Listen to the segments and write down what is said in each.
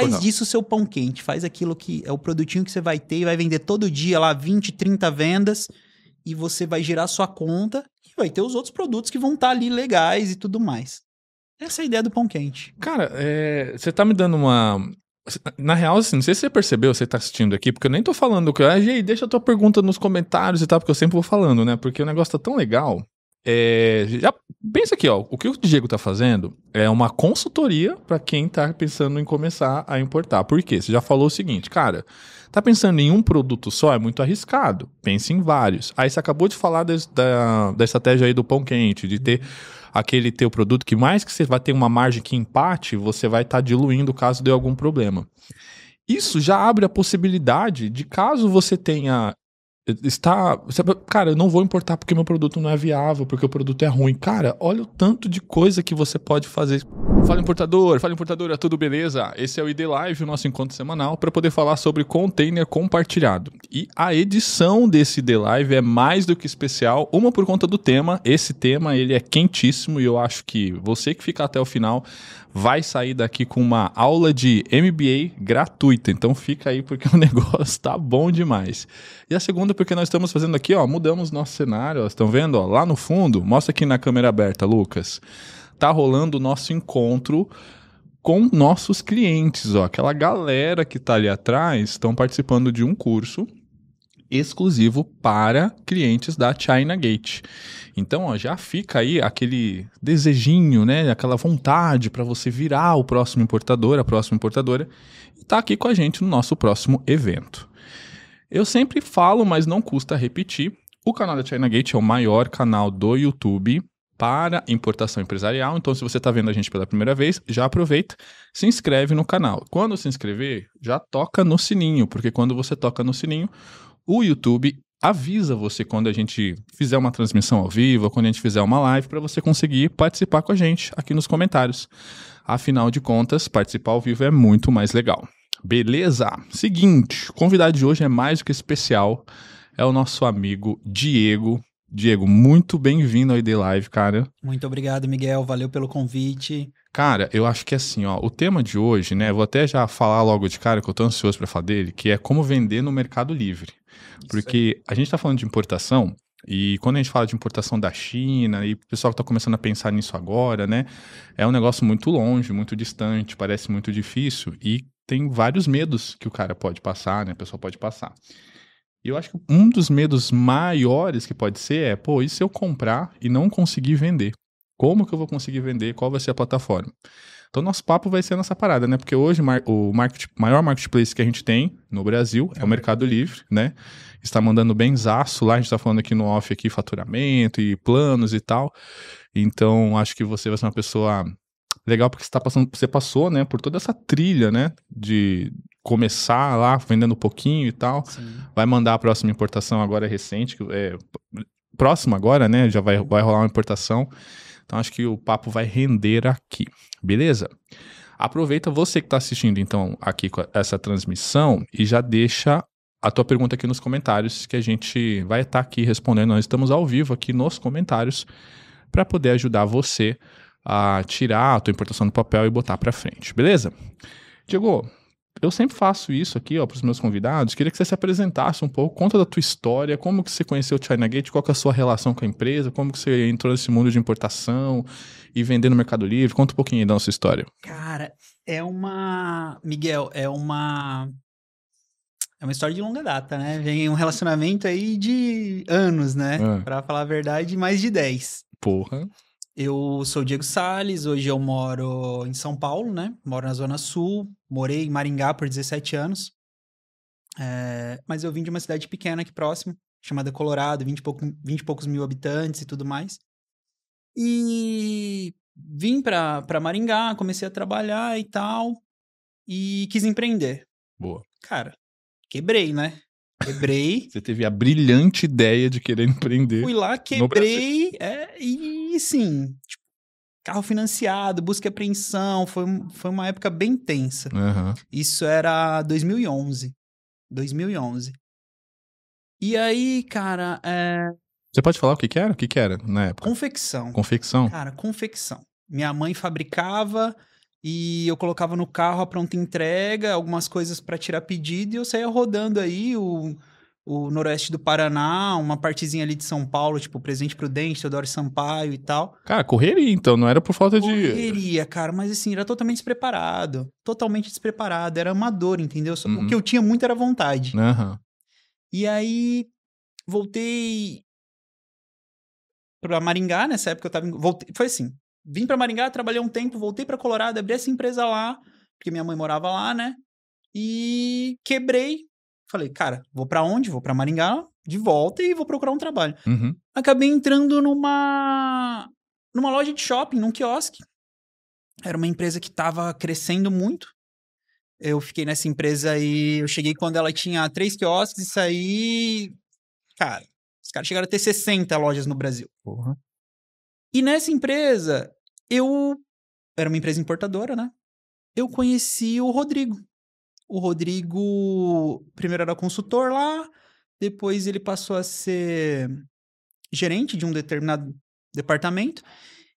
Faz disso o seu pão quente, faz aquilo que é o produtinho que você vai ter e vai vender todo dia lá 20, 30 vendas e você vai girar sua conta e vai ter os outros produtos que vão estar tá ali legais e tudo mais. Essa é a ideia do pão quente. Cara, é, você é, tá me dando uma. Na real, assim, não sei se você percebeu, você tá assistindo aqui, porque eu nem tô falando que. Ah, gente, deixa a tua pergunta nos comentários e tal, porque eu sempre vou falando, né? Porque o negócio tá tão legal é, já pensa aqui, ó, o que o Diego está fazendo é uma consultoria para quem está pensando em começar a importar. Por quê? Você já falou o seguinte, cara, tá pensando em um produto só é muito arriscado. Pense em vários. Aí você acabou de falar des, da, da estratégia aí do pão quente, de ter aquele teu produto que mais que você vai ter uma margem que empate, você vai estar tá diluindo caso dê algum problema. Isso já abre a possibilidade de caso você tenha está. Cara, eu não vou importar porque meu produto não é viável, porque o produto é ruim. Cara, olha o tanto de coisa que você pode fazer. Fala importador, fala importadora, tudo beleza? Esse é o ID Live, o nosso encontro semanal, para poder falar sobre container compartilhado. E a edição desse ID Live é mais do que especial, uma por conta do tema. Esse tema ele é quentíssimo e eu acho que você que fica até o final vai sair daqui com uma aula de MBA gratuita. Então fica aí porque o negócio tá bom demais. E a segunda porque nós estamos fazendo aqui, ó, mudamos nosso cenário, ó, estão vendo, ó, lá no fundo, mostra aqui na câmera aberta, Lucas. Tá rolando o nosso encontro com nossos clientes, ó, aquela galera que tá ali atrás, estão participando de um curso exclusivo para clientes da China Gate. Então, ó, já fica aí aquele desejinho, né, aquela vontade para você virar o próximo importador, a próxima importadora e tá aqui com a gente no nosso próximo evento. Eu sempre falo, mas não custa repetir, o canal da China Gate é o maior canal do YouTube para importação empresarial. Então, se você está vendo a gente pela primeira vez, já aproveita, se inscreve no canal. Quando se inscrever, já toca no sininho, porque quando você toca no sininho, o YouTube avisa você quando a gente fizer uma transmissão ao vivo, quando a gente fizer uma live, para você conseguir participar com a gente aqui nos comentários. Afinal de contas, participar ao vivo é muito mais legal. Beleza? Seguinte, o convidado de hoje é mais do que especial, é o nosso amigo Diego. Diego, muito bem-vindo ao ID Live, cara. Muito obrigado, Miguel. Valeu pelo convite. Cara, eu acho que é assim, ó, o tema de hoje, né? Vou até já falar logo de cara que eu tô ansioso para falar dele, que é como vender no Mercado Livre. Porque a gente está falando de importação, e quando a gente fala de importação da China, e o pessoal que está começando a pensar nisso agora, né? É um negócio muito longe, muito distante, parece muito difícil, e tem vários medos que o cara pode passar, né? A pessoa pode passar. E eu acho que um dos medos maiores que pode ser é, pô, e se eu comprar e não conseguir vender? Como que eu vou conseguir vender? Qual vai ser a plataforma? Então, nosso papo vai ser nessa parada, né? Porque hoje o market, maior marketplace que a gente tem no Brasil é o Mercado Livre, né? Está mandando bem zaço lá, a gente está falando aqui no off aqui, faturamento e planos e tal. Então, acho que você vai ser uma pessoa legal porque você, tá passando, você passou, né, por toda essa trilha, né, de começar lá vendendo um pouquinho e tal. Sim. Vai mandar a próxima importação agora recente, é, próxima agora, né, já vai, vai rolar uma importação. Então acho que o papo vai render aqui, beleza? Aproveita você que está assistindo então aqui com essa transmissão e já deixa a tua pergunta aqui nos comentários que a gente vai estar tá aqui respondendo. Nós estamos ao vivo aqui nos comentários para poder ajudar você a tirar a tua importação do papel e botar para frente, beleza? Diego, eu sempre faço isso aqui, ó, para os meus convidados. Queria que você se apresentasse um pouco, conta da tua história, como que você conheceu o China Gate, qual que é a sua relação com a empresa, como que você entrou nesse mundo de importação e vender no Mercado Livre. Conta um pouquinho da nossa história. Cara, é uma, Miguel, é uma é uma história de longa data, né? Vem um relacionamento aí de anos, né? É. Para falar a verdade, mais de 10. Porra. Eu sou o Diego Sales, hoje eu moro em São Paulo, né? Moro na Zona Sul, morei em Maringá por 17 anos. É, mas eu vim de uma cidade pequena aqui próximo, chamada Colorado, 20 e, pouco, 20 e poucos mil habitantes e tudo mais. E vim para Maringá, comecei a trabalhar e tal, e quis empreender. Boa. Cara, quebrei, né? Quebrei. Você teve a brilhante ideia de querer empreender. Fui lá, quebrei, é, e sim, tipo, carro financiado, busca e apreensão, foi, foi uma época bem tensa. Uhum. Isso era 2011. 2011. E aí, cara. É... Você pode falar o que, que era? O que, que era na época? Confecção. Confecção. Cara, confecção. Minha mãe fabricava, e eu colocava no carro a pronta entrega, algumas coisas para tirar pedido, e eu saía rodando aí o, o noroeste do Paraná, uma partezinha ali de São Paulo, tipo Presidente Prudente, Teodoro Sampaio e tal. Cara, correria então, não era por falta correria, de... Correria, cara, mas assim, era totalmente despreparado, totalmente despreparado, era amador, entendeu? Só, uhum. O que eu tinha muito era vontade. Uhum. E aí, voltei para Maringá, nessa época eu tava... Voltei, foi assim, vim para Maringá, trabalhei um tempo, voltei para Colorado, abri essa empresa lá, porque minha mãe morava lá, né? E quebrei. Falei, cara, vou para onde? Vou para Maringá de volta e vou procurar um trabalho. Uhum. Acabei entrando numa numa loja de shopping, num quiosque. Era uma empresa que estava crescendo muito. Eu fiquei nessa empresa e eu cheguei quando ela tinha três quiosques e saí. Cara, os caras chegaram a ter 60 lojas no Brasil. Porra. E nessa empresa, eu. Era uma empresa importadora, né? Eu conheci o Rodrigo. O Rodrigo, primeiro era consultor lá, depois ele passou a ser gerente de um determinado departamento.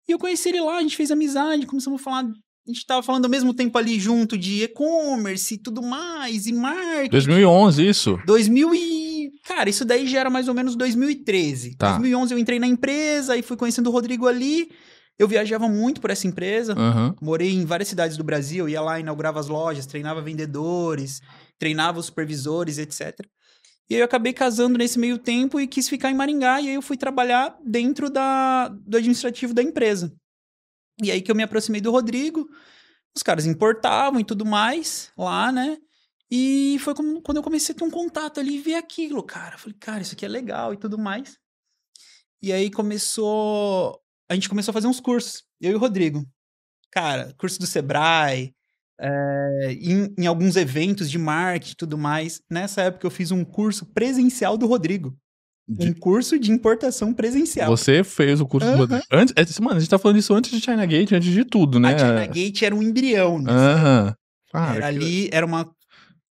E eu conheci ele lá, a gente fez amizade, começamos a falar. A gente estava falando ao mesmo tempo ali junto de e-commerce e tudo mais, e marketing. 2011, isso? 2011 cara, isso daí já era mais ou menos 2013. Tá. 2011 eu entrei na empresa e fui conhecendo o Rodrigo ali. Eu viajava muito por essa empresa. Uhum. Morei em várias cidades do Brasil, ia lá, inaugurava as lojas, treinava vendedores, treinava os supervisores, etc. E aí eu acabei casando nesse meio tempo e quis ficar em Maringá. E aí eu fui trabalhar dentro da, do administrativo da empresa. E aí que eu me aproximei do Rodrigo. Os caras importavam e tudo mais lá, né? E foi como, quando eu comecei a ter um contato ali e ver aquilo, cara. falei, cara, isso aqui é legal e tudo mais. E aí começou. A gente começou a fazer uns cursos, eu e o Rodrigo. Cara, curso do Sebrae, é, em, em, alguns eventos de marketing e tudo mais. Nessa época eu fiz um curso presencial do Rodrigo. De... Um curso de importação presencial. Você fez o curso uhum. do Rodrigo. Antes, é, mano, a gente tá falando isso antes de China Gate, antes de tudo, né? A China Gate era um embrião. Né? Aham. Uhum. era que... ali, era uma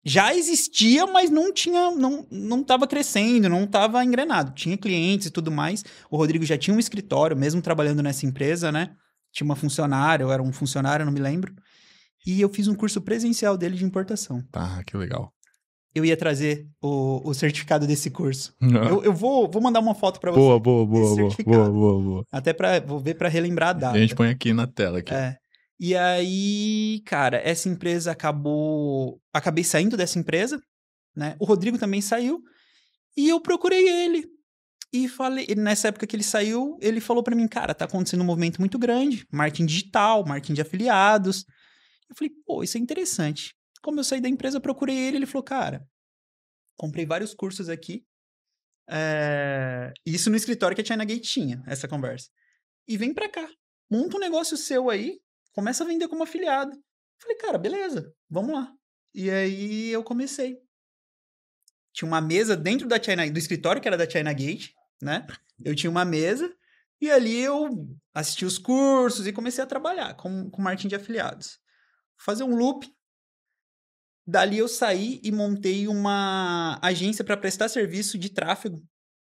já existia, mas não tinha, não, não estava crescendo, não estava engrenado. Tinha clientes e tudo mais. O Rodrigo já tinha um escritório, mesmo trabalhando nessa empresa, né? Tinha uma funcionária, eu era um funcionário, não me lembro. E eu fiz um curso presencial dele de importação. Tá, que legal. Eu ia trazer o, o certificado desse curso. eu, eu vou, vou mandar uma foto para você. Boa, boa, boa, boa, boa, boa, boa. Até para vou ver para relembrar a data. A gente põe aqui na tela aqui. É. E aí, cara, essa empresa acabou. Acabei saindo dessa empresa, né? O Rodrigo também saiu. E eu procurei ele. E falei, nessa época que ele saiu, ele falou para mim, cara, tá acontecendo um movimento muito grande, marketing digital, marketing de afiliados. Eu falei, pô, isso é interessante. Como eu saí da empresa, procurei ele, ele falou, cara, comprei vários cursos aqui. É... Isso no escritório que a China Gate tinha, essa conversa. E vem pra cá, monta um negócio seu aí, Começa a vender como afiliado. Falei, cara, beleza, vamos lá. E aí eu comecei. Tinha uma mesa dentro da China, do escritório que era da China Gate, né? Eu tinha uma mesa e ali eu assisti os cursos e comecei a trabalhar com, com marketing de afiliados. Fazer um loop. Dali eu saí e montei uma agência para prestar serviço de tráfego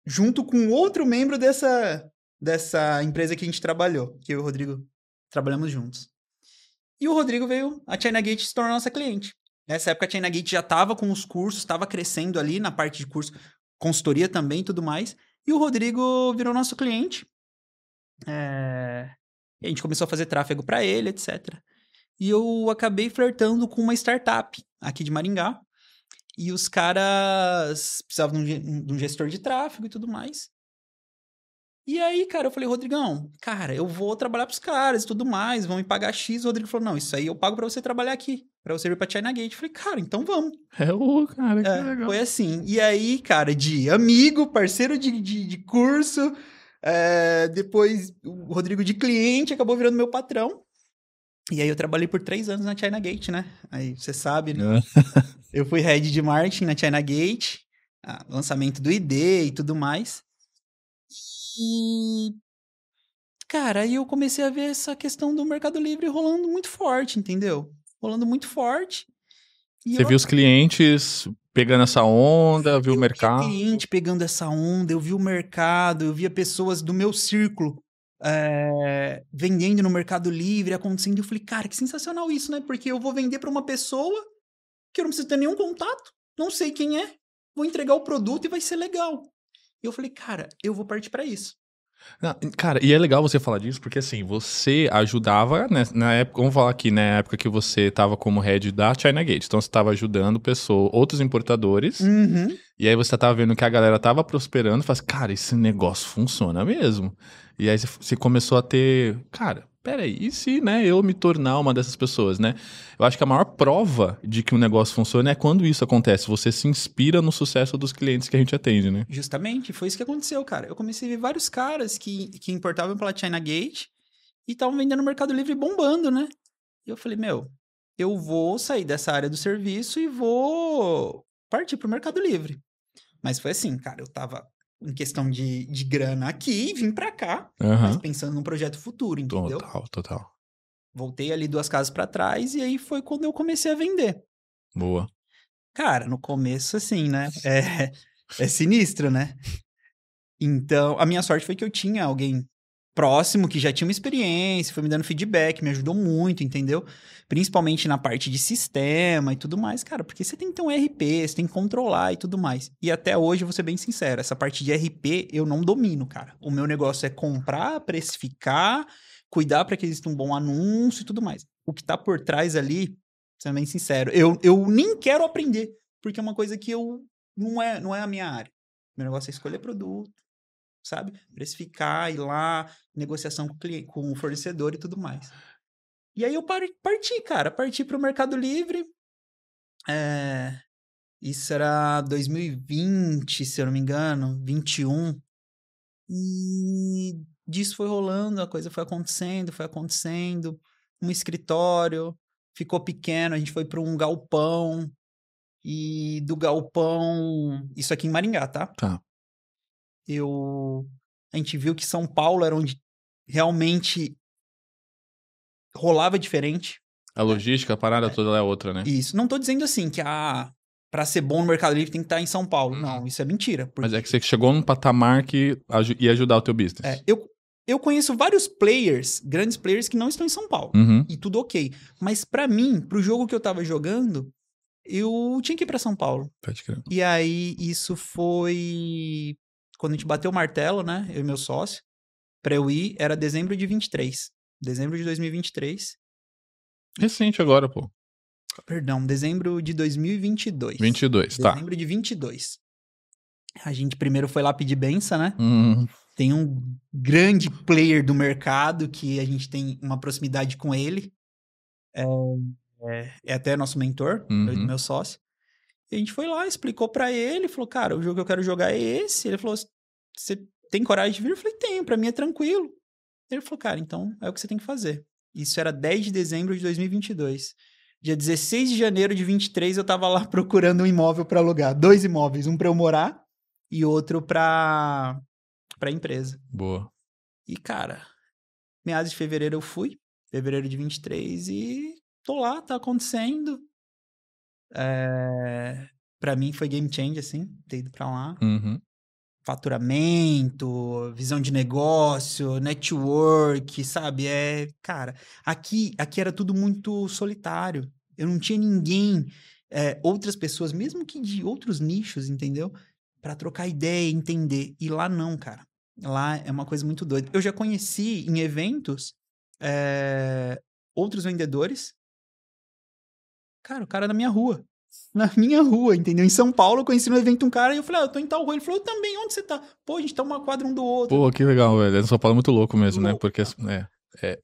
junto com outro membro dessa, dessa empresa que a gente trabalhou, que eu e o Rodrigo trabalhamos juntos. E o Rodrigo veio, a China Gate se tornou nossa cliente. Nessa época a China Gate já estava com os cursos, estava crescendo ali na parte de curso, consultoria também e tudo mais. E o Rodrigo virou nosso cliente. É... a gente começou a fazer tráfego para ele, etc. E eu acabei flertando com uma startup aqui de Maringá. E os caras precisavam de um, gestor de tráfego e tudo mais. E aí, cara, eu falei, Rodrigão, cara, eu vou trabalhar pros caras e tudo mais, vão me pagar X. O Rodrigo falou, não, isso aí eu pago para você trabalhar aqui, para você vir pra China Gate. Eu falei, cara, então vamos. É o cara, que é, legal. Foi assim. E aí, cara, de amigo, parceiro de, de, de curso, é, depois o Rodrigo de cliente acabou virando meu patrão. E aí eu trabalhei por três anos na China Gate, né? Aí você sabe, né? É. eu fui head de marketing na China Gate, ah, lançamento do ID e tudo mais. E. Cara, aí eu comecei a ver essa questão do Mercado Livre rolando muito forte, entendeu? Rolando muito forte. Você eu... viu os clientes pegando essa onda, eu viu o mercado? Vi cliente pegando essa onda, eu vi o mercado, eu via pessoas do meu círculo é, vendendo no Mercado Livre, acontecendo. Eu falei, cara, que sensacional isso, né? Porque eu vou vender para uma pessoa que eu não preciso ter nenhum contato, não sei quem é, vou entregar o produto e vai ser legal. E eu falei, cara, eu vou partir para isso. Não, cara, e é legal você falar disso, porque assim, você ajudava, né, na época, vamos falar aqui, né, na época que você estava como head da China Gate, então você estava ajudando pessoas, outros importadores, uhum. e aí você estava vendo que a galera estava prosperando, faz, cara, esse negócio funciona mesmo. E aí você começou a ter, cara, peraí, e se né, eu me tornar uma dessas pessoas, né? Eu acho que a maior prova de que um negócio funciona é quando isso acontece. Você se inspira no sucesso dos clientes que a gente atende, né? Justamente, foi isso que aconteceu, cara. Eu comecei a ver vários caras que, que importavam pela China Gate e estavam vendendo no Mercado Livre bombando, né? E eu falei, meu, eu vou sair dessa área do serviço e vou partir pro Mercado Livre. Mas foi assim, cara, eu tava em questão de, de grana aqui e vim para cá, uhum. mas pensando num projeto futuro, entendeu? Total, total. Voltei ali duas casas para trás e aí foi quando eu comecei a vender. Boa. Cara, no começo, assim, né? É, é sinistro, né? Então, a minha sorte foi que eu tinha alguém próximo que já tinha uma experiência, foi me dando feedback, me ajudou muito, entendeu? Principalmente na parte de sistema e tudo mais, cara, porque você tem que ter um RP, você tem que controlar e tudo mais. E até hoje, você vou ser bem sincero, essa parte de RP eu não domino, cara. O meu negócio é comprar, precificar, cuidar para que exista um bom anúncio e tudo mais. O que tá por trás ali, sendo bem sincero, eu, eu nem quero aprender, porque é uma coisa que eu não é, não é a minha área. Meu negócio é escolher produto, sabe? Precificar, ir lá, negociação com, cliente, com o fornecedor e tudo mais. E aí eu parti, cara, parti para o Mercado Livre. É... Isso era 2020, se eu não me engano, 21. E disso foi rolando, a coisa foi acontecendo, foi acontecendo. Um escritório ficou pequeno, a gente foi para um galpão. E do galpão, isso aqui em Maringá, tá? Tá eu a gente viu que São Paulo era onde realmente rolava diferente. A né? logística, a parada é. toda é outra, né? Isso. Não tô dizendo assim que a ah, para ser bom no Mercado Livre tem que estar tá em São Paulo. Hum. Não, isso é mentira. Porque... Mas é que você chegou num patamar que ia ajudar o teu business. É, eu, eu conheço vários players, grandes players, que não estão em São Paulo. Uhum. E tudo ok. Mas para mim, pro jogo que eu tava jogando, eu tinha que ir para São Paulo. Pode crer. E aí, isso foi quando a gente bateu o martelo, né, eu e meu sócio, para eu ir, era dezembro de 23. Dezembro de 2023. Recente agora, pô. Perdão, dezembro de 2022. 22, dezembro tá. Dezembro de 22. A gente primeiro foi lá pedir benção, né? Uhum. Tem um grande player do mercado que a gente tem uma proximidade com ele. É, é, é até nosso mentor, uhum. meu, meu sócio. E a gente foi lá, explicou para ele, falou, cara, o jogo que eu quero jogar é esse. Ele falou, você tem coragem de vir? Eu falei, tenho, pra mim é tranquilo. Ele falou, cara, então é o que você tem que fazer. Isso era 10 de dezembro de 2022. Dia 16 de janeiro de 23, eu tava lá procurando um imóvel para alugar. Dois imóveis, um para eu morar e outro pra, pra empresa. Boa. E, cara, meados de fevereiro eu fui, fevereiro de 23, e tô lá, tá acontecendo. É... Pra mim foi game change, assim, ter ido pra lá. Uhum faturamento, visão de negócio, network, sabe? É, cara, aqui aqui era tudo muito solitário. Eu não tinha ninguém, é, outras pessoas, mesmo que de outros nichos, entendeu? Para trocar ideia, entender. E lá não, cara. Lá é uma coisa muito doida. Eu já conheci em eventos é, outros vendedores. Cara, o cara é da minha rua na minha rua, entendeu? Em São Paulo, eu conheci no evento um cara e eu falei, ah, eu tô em tal rua. Ele falou, eu também, onde você tá? Pô, a gente tá uma quadra um do outro. Pô, que legal, velho. É, São Paulo é muito louco mesmo, né? louco. né? Porque, é, é,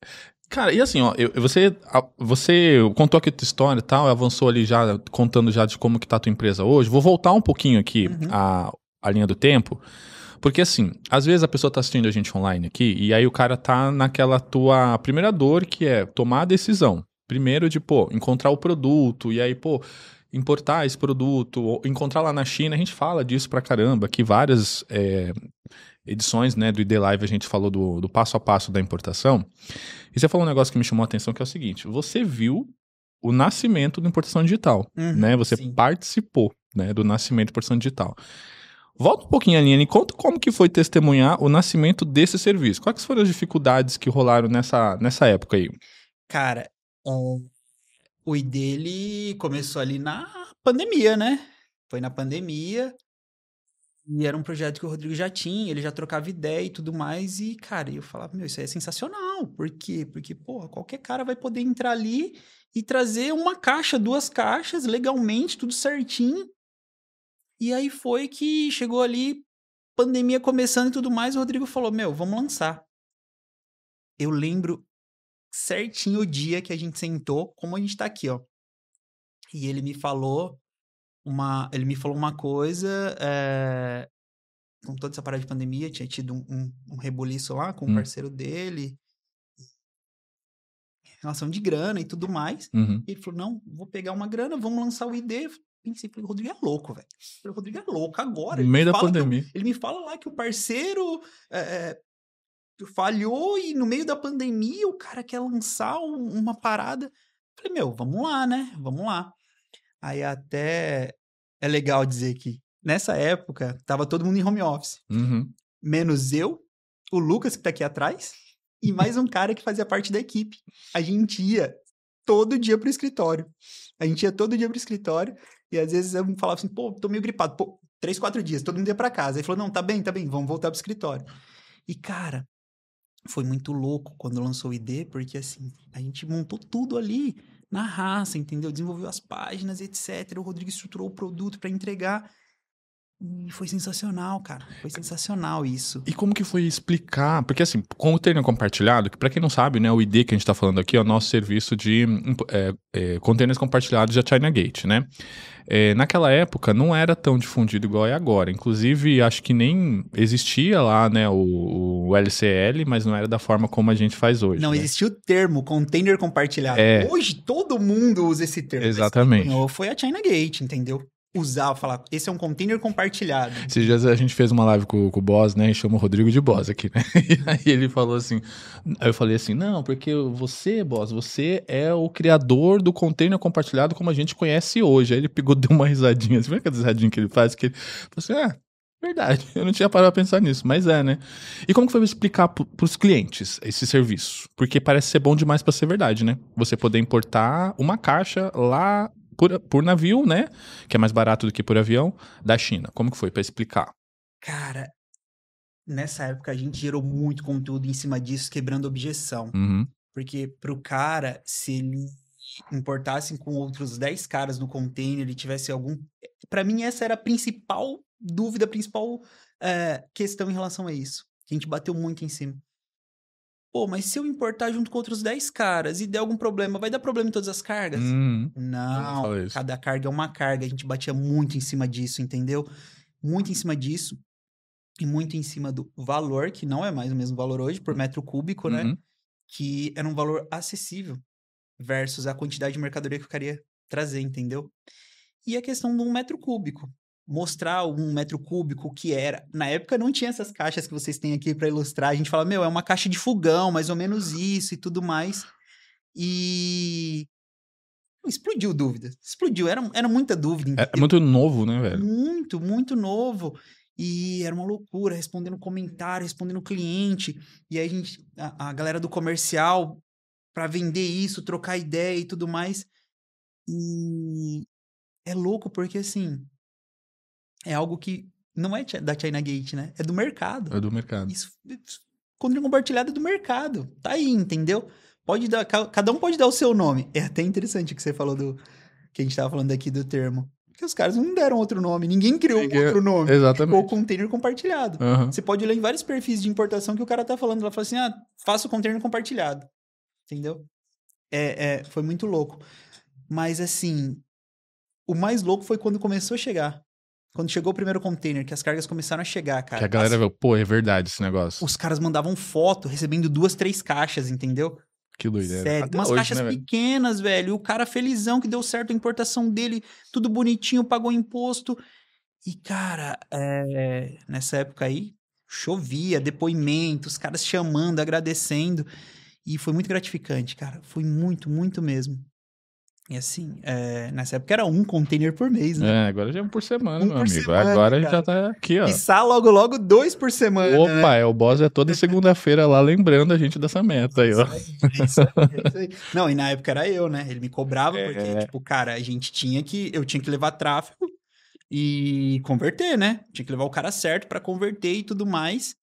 Cara, e assim, ó, eu, você, você contou aqui a tua história e tal, avançou ali já, contando já de como que tá a tua empresa hoje. Vou voltar um pouquinho aqui uhum. a, a linha do tempo. Porque assim, às vezes a pessoa tá assistindo a gente online aqui, e aí o cara tá naquela tua primeira dor, que é tomar a decisão. Primeiro de, pô, encontrar o produto, e aí, pô, importar esse produto, encontrar lá na China. A gente fala disso pra caramba, que várias é, edições né, do ID Live a gente falou do, do, passo a passo da importação. E você falou um negócio que me chamou a atenção, que é o seguinte: você viu o nascimento da importação digital, uhum, né? Você sim. participou né, do nascimento da importação digital. Volta um pouquinho, Aline, conta como que foi testemunhar o nascimento desse serviço. Quais foram as dificuldades que rolaram nessa, nessa época aí? Cara, um, o I dele começou ali na pandemia, né? Foi na pandemia. E era um projeto que o Rodrigo já tinha, ele já trocava ideia e tudo mais. E, cara, eu falava, meu, isso aí é sensacional. Por quê? Porque, porra, qualquer cara vai poder entrar ali e trazer uma caixa, duas caixas, legalmente, tudo certinho. E aí foi que chegou ali, pandemia começando e tudo mais, o Rodrigo falou, meu, vamos lançar. Eu lembro certinho o dia que a gente sentou, como a gente tá aqui, ó. E ele me falou uma, ele me falou uma coisa, é, com toda essa parada de pandemia, tinha tido um, um, um rebuliço lá com o um hum. parceiro dele, relação de grana e tudo mais. Uhum. E ele falou, não, vou pegar uma grana, vamos lançar o ID. Pensei, falei, o Rodrigo é louco, velho. O Rodrigo é louco agora. No meio da pandemia. Eu, ele me fala lá que o parceiro é, falhou e no meio da pandemia o cara quer lançar uma parada. Falei, meu, vamos lá, né? Vamos lá. Aí até é legal dizer que nessa época tava todo mundo em home office. Uhum. Menos eu, o Lucas que tá aqui atrás e mais um cara que fazia parte da equipe. A gente ia todo dia pro escritório. A gente ia todo dia pro escritório e às vezes eu falava assim, pô, tô meio gripado. Pô, três, quatro dias, todo mundo ia pra casa. Aí falou, não, tá bem, tá bem, vamos voltar pro escritório. E, cara, foi muito louco quando lançou o ID, porque assim, a gente montou tudo ali na raça, entendeu? Desenvolveu as páginas, etc. O Rodrigo estruturou o produto para entregar. E foi sensacional, cara. Foi sensacional isso. E como que foi explicar? Porque assim, com o treino compartilhado, que para quem não sabe, né, o ID que a gente tá falando aqui é o nosso serviço de é, é, containers compartilhados da China Gate, né? É, naquela época não era tão difundido igual é agora. Inclusive, acho que nem existia lá, né, o, o LCL, mas não era da forma como a gente faz hoje. Não, né? existia o termo container compartilhado. É. Hoje todo mundo usa esse termo. Exatamente. Foi a China Gate, entendeu? usar, falar, esse é um container compartilhado. Esses dias a gente fez uma live com, com o Boss, né? E chama o Rodrigo de Boss aqui, né? E aí ele falou assim, eu falei assim, não, porque você, Boss, você é o criador do container compartilhado como a gente conhece hoje. Aí ele pegou, deu uma risadinha, você vê aquela risadinha que ele faz? Que ele falou assim, ah, Verdade, eu não tinha parado pra pensar nisso, mas é, né? E como que foi explicar para os clientes esse serviço? Porque parece ser bom demais para ser verdade, né? Você poder importar uma caixa lá por, por navio, né? Que é mais barato do que por avião, da China. Como que foi para explicar? Cara, nessa época a gente gerou muito conteúdo em cima disso, quebrando objeção. Uhum. Porque pro cara, se ele importasse com outros 10 caras no container, ele tivesse algum. Para mim, essa era a principal dúvida, a principal é, questão em relação a isso. A gente bateu muito em cima. Pô, mas se eu importar junto com outros 10 caras e der algum problema, vai dar problema em todas as cargas? Hum, não, cada carga é uma carga. A gente batia muito em cima disso, entendeu? Muito em cima disso. E muito em cima do valor, que não é mais o mesmo valor hoje, por metro cúbico, né? uhum. né? Que era um valor acessível versus a quantidade de mercadoria que eu queria trazer, entendeu? E a questão do metro cúbico mostrar um metro cúbico que era. Na época não tinha essas caixas que vocês têm aqui para ilustrar. A gente fala, meu, é uma caixa de fogão, mais ou menos ah. isso e tudo mais. E explodiu dúvida. Explodiu, era, era muita dúvida. É, é muito novo, né, velho? Muito, muito novo. E era uma loucura, respondendo comentário, respondendo cliente. E aí a gente, a, a galera do comercial para vender isso, trocar ideia e tudo mais. E é louco porque assim, é algo que não é da China Gate, né? É do mercado. É do mercado. Isso, economia compartilhado é do mercado. Tá aí, entendeu? Pode dar, cada um pode dar o seu nome. É até interessante que você falou do que a gente estava falando aqui do termo. Porque os caras não deram outro nome, ninguém criou ninguém, outro nome. Exatamente. Ou container compartilhado. Uhum. Você pode ler em vários perfis de importação que o cara tá falando. Ela fala assim: ah, faça o container compartilhado. Entendeu? É, é, foi muito louco. Mas assim, o mais louco foi quando começou a chegar quando chegou o primeiro container, que as cargas começaram a chegar, cara. Que a galera as... viu, pô, é verdade esse negócio. Os caras mandavam foto recebendo duas, três caixas, entendeu? Que doideira. Sério, Até umas hoje, caixas né, pequenas, velho? velho. O cara felizão que deu certo a importação dele, tudo bonitinho, pagou imposto. E, cara, é... nessa época aí, chovia, depoimentos, caras chamando, agradecendo. E foi muito gratificante, cara. Foi muito, muito mesmo. E assim, é, nessa época era um container por mês, né? É, agora já é um por semana, um meu por amigo. Semana, agora cara. a gente já tá aqui, ó. sa logo, logo dois por semana. Opa, né? é, o boss é toda segunda-feira lá lembrando a gente dessa meta aí, ó. É isso aí, é é isso aí. Não, e na época era eu, né? Ele me cobrava, é. porque, tipo, cara, a gente tinha que. Eu tinha que levar tráfego e converter, né? Tinha que levar o cara certo para converter e tudo mais.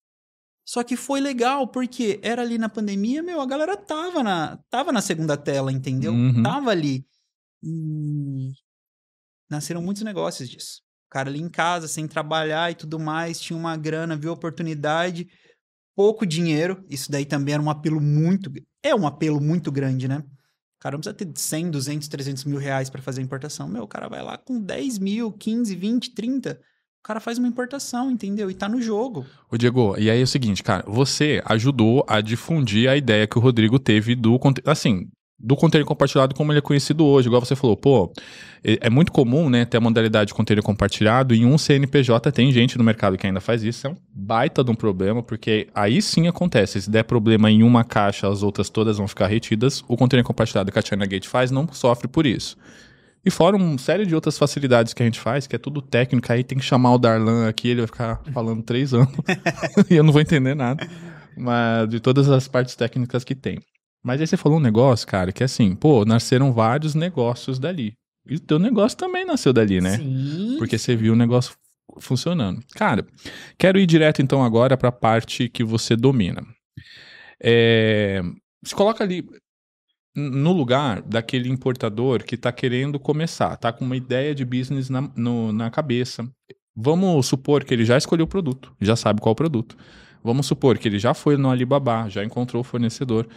Só que foi legal, porque era ali na pandemia, meu, a galera tava na, tava na segunda tela, entendeu? Uhum. Tava ali. E nasceram muitos negócios disso. O cara ali em casa, sem trabalhar e tudo mais, tinha uma grana, viu oportunidade, pouco dinheiro. Isso daí também era um apelo muito. É um apelo muito grande, né? O cara não precisa ter 100, 200, 300 mil reais para fazer a importação. Meu, o cara vai lá com 10 mil, 15, 20, 30. O cara faz uma importação, entendeu? E tá no jogo. Ô, Diego, e aí é o seguinte, cara, você ajudou a difundir a ideia que o Rodrigo teve do. Assim, do conteúdo compartilhado como ele é conhecido hoje. Igual você falou, pô, é, é muito comum, né, ter a modalidade de conteúdo compartilhado em um CNPJ tem gente no mercado que ainda faz isso. É um baita de um problema, porque aí sim acontece. Se der problema em uma caixa, as outras todas vão ficar retidas. O conteúdo compartilhado que a China Gate faz não sofre por isso. E fora uma série de outras facilidades que a gente faz, que é tudo técnico, aí tem que chamar o Darlan aqui, ele vai ficar falando três anos e eu não vou entender nada. Mas de todas as partes técnicas que tem. Mas aí você falou um negócio, cara, que é assim, pô, nasceram vários negócios dali. E o teu negócio também nasceu dali, né? Sim. Porque você viu o negócio funcionando. Cara, quero ir direto então agora para a parte que você domina. É, se coloca ali no lugar daquele importador que está querendo começar, tá com uma ideia de business na, no, na cabeça. Vamos supor que ele já escolheu o produto, já sabe qual produto. Vamos supor que ele já foi no Alibaba, já encontrou o fornecedor.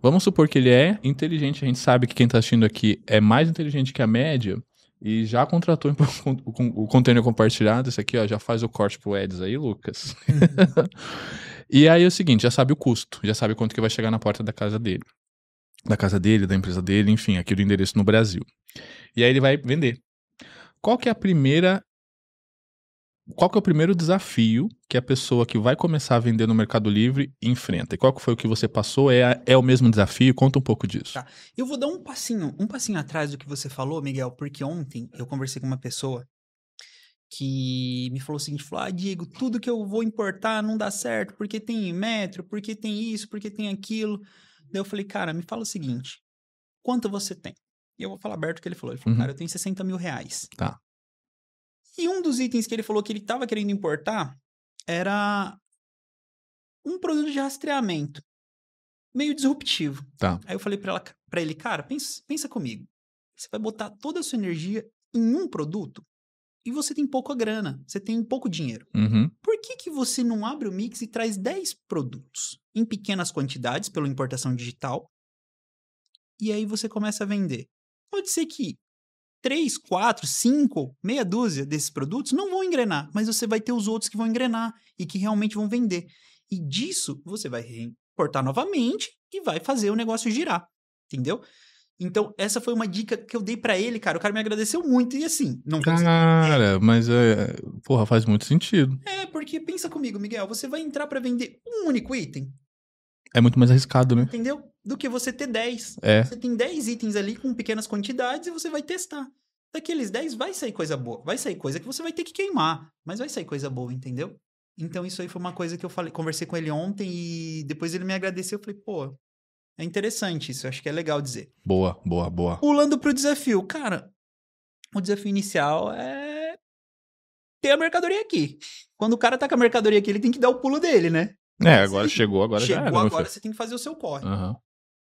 Vamos supor que ele é inteligente, a gente sabe que quem está assistindo aqui é mais inteligente que a média e já contratou o container compartilhado. Esse aqui, ó, já faz o corte pro Eds aí, Lucas. Uhum. e aí é o seguinte, já sabe o custo, já sabe quanto que vai chegar na porta da casa dele. Da casa dele, da empresa dele, enfim, aqui do endereço no Brasil. E aí ele vai vender. Qual que é a primeira qual que é o primeiro desafio que a pessoa que vai começar a vender no Mercado Livre enfrenta? E qual que foi o que você passou? É, é o mesmo desafio? Conta um pouco disso. Tá. Eu vou dar um passinho, um passinho atrás do que você falou, Miguel, porque ontem eu conversei com uma pessoa que me falou o seguinte, falou, ah, Diego, tudo que eu vou importar não dá certo, porque tem metro, porque tem isso, porque tem aquilo. Daí eu falei, cara, me fala o seguinte, quanto você tem? E eu vou falar aberto o que ele falou. Ele falou, uhum. cara, eu tenho 60 mil reais. Tá. E um dos itens que ele falou que ele estava querendo importar era um produto de rastreamento meio disruptivo. Tá. Aí eu falei para ele, cara, pensa, pensa comigo. Você vai botar toda a sua energia em um produto e você tem pouca grana, você tem pouco dinheiro. Uhum. Por que, que você não abre o mix e traz 10 produtos em pequenas quantidades pela importação digital? E aí você começa a vender. Pode ser que três, quatro, cinco, meia dúzia desses produtos não vão engrenar, mas você vai ter os outros que vão engrenar e que realmente vão vender. E disso você vai reimportar novamente e vai fazer o negócio girar, entendeu? Então, essa foi uma dica que eu dei para ele, cara. O cara me agradeceu muito e assim, não Cara, é. mas é, porra, faz muito sentido. É, porque pensa comigo, Miguel, você vai entrar para vender um único item? É muito mais arriscado, né? Entendeu? Do que você ter 10. É. Você tem 10 itens ali com pequenas quantidades e você vai testar. Daqueles 10 vai sair coisa boa. Vai sair coisa que você vai ter que queimar, mas vai sair coisa boa, entendeu? Então isso aí foi uma coisa que eu falei, conversei com ele ontem e depois ele me agradeceu, eu falei, pô, é interessante isso, acho que é legal dizer. Boa, boa, boa. Pulando pro desafio, cara, o desafio inicial é ter a mercadoria aqui. Quando o cara tá com a mercadoria aqui, ele tem que dar o pulo dele, né? É, agora chegou, agora chegou, já era, agora você tem que fazer o seu corre. Uhum.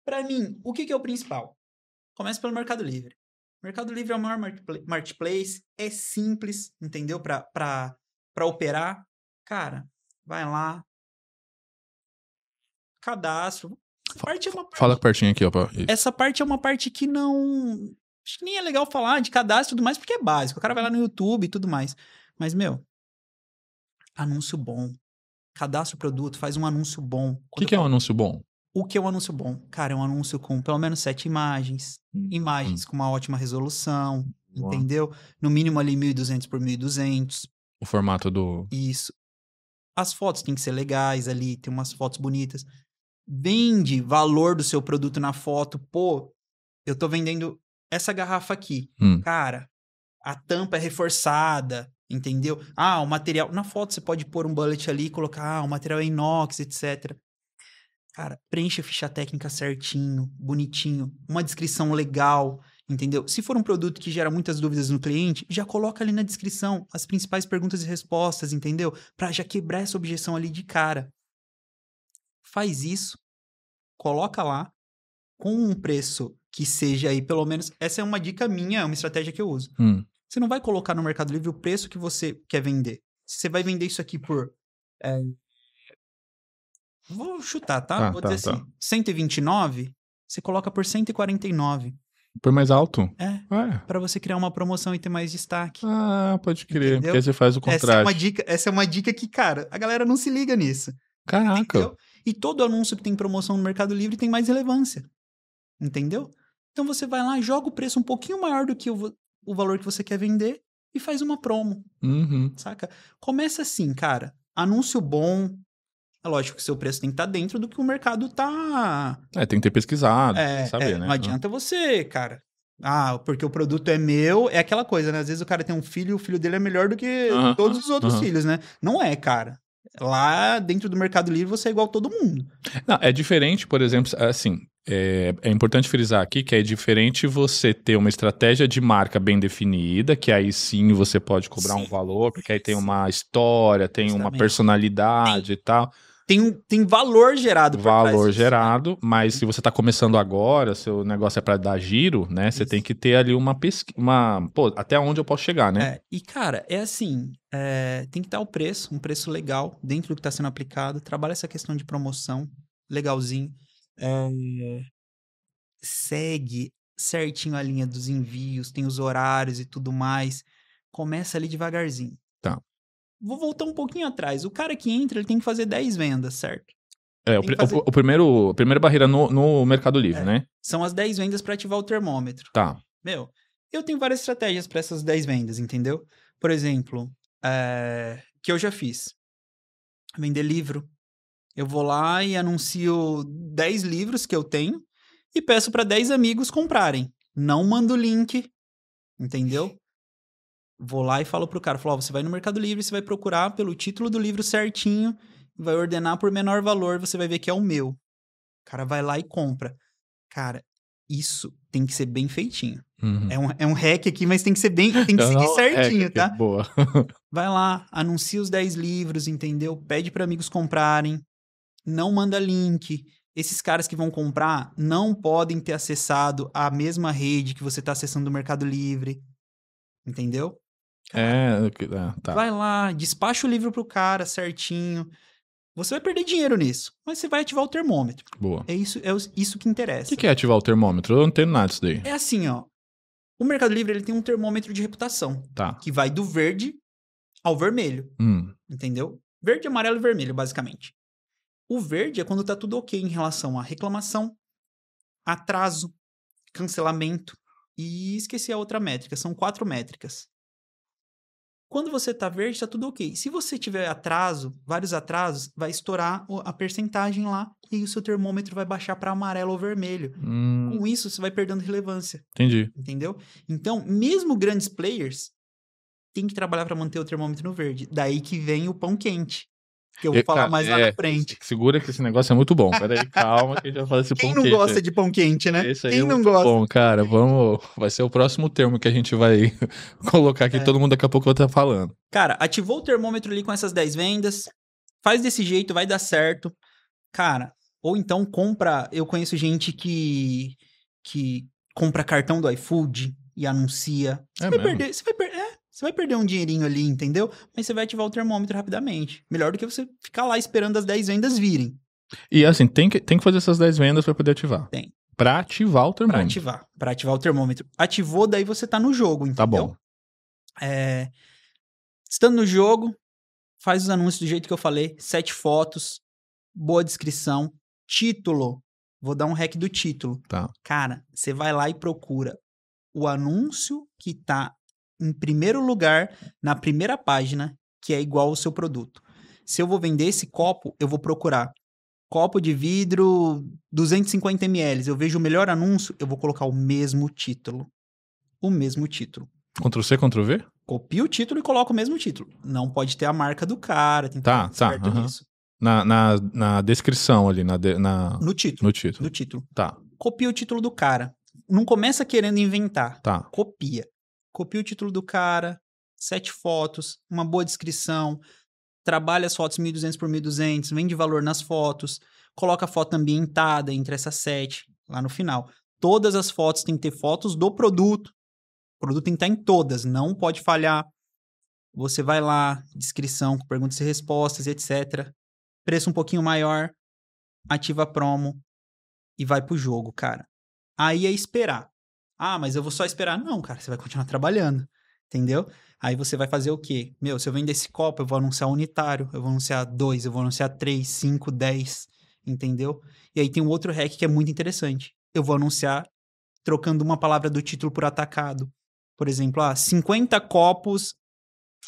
Para mim, o que, que é o principal? Começa pelo Mercado Livre. Mercado Livre é o maior marketplace, é simples, entendeu? Para operar. Cara, vai lá. Cadastro. parte é uma parte... Fala pertinho aqui, ó. Pra... Essa parte é uma parte que não. Acho que nem é legal falar de cadastro e tudo mais, porque é básico. O cara vai lá no YouTube e tudo mais. Mas, meu, anúncio bom cadastra o produto, faz um anúncio bom. O que, que é um anúncio bom? O que é um anúncio bom? Cara, é um anúncio com pelo menos sete imagens, hum, imagens hum. com uma ótima resolução, Boa. entendeu? No mínimo ali 1.200 por 1.200. O formato do... Isso. As fotos têm que ser legais ali, tem umas fotos bonitas. Vende valor do seu produto na foto. Pô, eu tô vendendo essa garrafa aqui. Hum. Cara, a tampa é reforçada, entendeu? Ah, o material. Na foto você pode pôr um bullet ali e colocar, ah, o material é inox, etc. Cara, preencha a ficha técnica certinho, bonitinho, uma descrição legal, entendeu? Se for um produto que gera muitas dúvidas no cliente, já coloca ali na descrição as principais perguntas e respostas, entendeu? Para já quebrar essa objeção ali de cara. Faz isso, coloca lá com um preço que seja aí pelo menos, essa é uma dica minha, é uma estratégia que eu uso. Hum. Você não vai colocar no Mercado Livre o preço que você quer vender. Se você vai vender isso aqui por. É... Vou chutar, tá? Ah, Vou tá, dizer assim, tá. assim: 129, você coloca por 149. Por mais alto? É. Para você criar uma promoção e ter mais destaque. Ah, pode crer. Entendeu? Porque você faz o contrário. Essa é, uma dica, essa é uma dica que, cara, a galera não se liga nisso. Caraca. Entendeu? E todo anúncio que tem promoção no Mercado Livre tem mais relevância. Entendeu? Então você vai lá, joga o preço um pouquinho maior do que eu vou o valor que você quer vender e faz uma promo. Uhum. Saca? Começa assim, cara. Anúncio bom. É lógico que seu preço tem que estar tá dentro do que o mercado tá. É, tem que ter pesquisado, é, saber, é, né? Não ah. adianta você, cara. Ah, porque o produto é meu, é aquela coisa, né? Às vezes o cara tem um filho e o filho dele é melhor do que uhum. todos os outros uhum. filhos, né? Não é, cara lá dentro do Mercado Livre você é igual a todo mundo. Não, é diferente, por exemplo, assim, é, é, importante frisar aqui que é diferente você ter uma estratégia de marca bem definida, que aí sim você pode cobrar sim. um valor, porque aí tem uma história, tem uma personalidade tem, e tal. Tem, tem valor gerado por Valor gerado, disso, né? mas uhum. se você está começando agora, seu negócio é para dar giro, né? Isso. Você tem que ter ali uma pesquisa, uma, pô, até onde eu posso chegar, né? É, e cara, é assim, é, tem que dar o preço, um preço legal dentro do que está sendo aplicado, trabalha essa questão de promoção, legalzinho é, segue certinho a linha dos envios, tem os horários e tudo mais. Começa ali devagarzinho. Tá. Vou voltar um pouquinho atrás. O cara que entra, ele tem que fazer 10 vendas, certo? É, o, fazer... o, primeiro, a primeira barreira no, no Mercado é, Livre, é. né? São as 10 vendas para ativar o termômetro. Tá. Meu, eu tenho várias estratégias para essas 10 vendas, entendeu? Por exemplo, é, que eu já fiz. Vender livro, eu vou lá e anuncio 10 livros que eu tenho e peço para 10 amigos comprarem. Não mando link, entendeu? Vou lá e falo pro cara, falo, oh, você vai no Mercado Livre, você vai procurar pelo título do livro certinho, vai ordenar por menor valor, você vai ver que é o meu. O cara vai lá e compra. Cara, isso tem que ser bem feitinho. Uhum. É, um, é um hack aqui, mas tem que ser bem, tem que é seguir certinho, tá? Boa. vai lá, anuncia os 10 livros, entendeu? Pede para amigos comprarem, não manda link. Esses caras que vão comprar não podem ter acessado a mesma rede que você está acessando o Mercado Livre. Entendeu? É, é, é, tá. Vai lá, despacha o livro pro cara certinho. Você vai perder dinheiro nisso, mas você vai ativar o termômetro. Boa. É isso, é isso que interessa. O que, que é ativar o termômetro? Eu não tenho nada disso daí. É assim, ó. O Mercado Livre ele tem um termômetro de reputação. Tá. Que vai do verde ao vermelho. Hum. Entendeu? Verde, amarelo e vermelho, basicamente. O verde é quando está tudo ok em relação a reclamação, atraso, cancelamento e esqueci a outra métrica. São quatro métricas. Quando você está verde, está tudo ok. Se você tiver atraso, vários atrasos, vai estourar a percentagem lá e o seu termômetro vai baixar para amarelo ou vermelho. Hum. Com isso, você vai perdendo relevância. Entendi. Entendeu? Então, mesmo grandes players têm que trabalhar para manter o termômetro no verde. Daí que vem o pão quente que eu vou e, falar mais lá é, na frente. Segura que esse negócio é muito bom. Peraí, calma que a gente vai falar desse Quem pão quente. Quem não gosta de pão quente, né? Esse aí Quem é não gosta? Bom, cara, vamos. Vai ser o próximo termo que a gente vai colocar aqui. É. Todo mundo daqui a pouco vai estar falando. Cara, ativou o termômetro ali com essas 10 vendas. Faz desse jeito, vai dar certo. Cara, ou então compra. Eu conheço gente que. que compra cartão do iFood e anuncia. Você é vai mesmo? perder. Você vai perder. É. Você vai perder um dinheirinho ali, entendeu? Mas você vai ativar o termômetro rapidamente. Melhor do que você ficar lá esperando as 10 vendas virem. E assim, tem que, tem que fazer essas 10 vendas para poder ativar. Tem. Pra ativar o termômetro. Pra ativar. Pra ativar o termômetro. Ativou, daí você tá no jogo, entendeu? Tá bom. É... Estando no jogo, faz os anúncios do jeito que eu falei. Sete fotos, boa descrição, título. Vou dar um rec do título. Tá. Cara, você vai lá e procura o anúncio que tá em primeiro lugar na primeira página, que é igual ao seu produto. Se eu vou vender esse copo, eu vou procurar copo de vidro 250 ml. Eu vejo o melhor anúncio, eu vou colocar o mesmo título. O mesmo título. Ctrl C, Ctrl V? Copio o título e coloco o mesmo título. Não pode ter a marca do cara, tem que tá, tá, certo uh -huh. Na, na, na descrição ali, na, de, na... No título. No título. No título. Tá. Copia o título do cara. Não começa querendo inventar. Tá. Copia copia o título do cara, sete fotos, uma boa descrição, trabalha as fotos 1200 por 1200, vende valor nas fotos, coloca a foto ambientada entre essas sete lá no final. Todas as fotos têm que ter fotos do produto. O produto tem que estar em todas, não pode falhar. Você vai lá, descrição, perguntas e respostas, etc. Preço um pouquinho maior, ativa promo e vai pro jogo, cara. Aí é esperar. Ah, mas eu vou só esperar. Não, cara, você vai continuar trabalhando, entendeu? Aí você vai fazer o quê? Meu, se eu vender esse copo, eu vou anunciar unitário, eu vou anunciar dois, eu vou anunciar três, cinco, dez, entendeu? E aí tem um outro hack que é muito interessante. Eu vou anunciar trocando uma palavra do título por atacado. Por exemplo, ah, 50 copos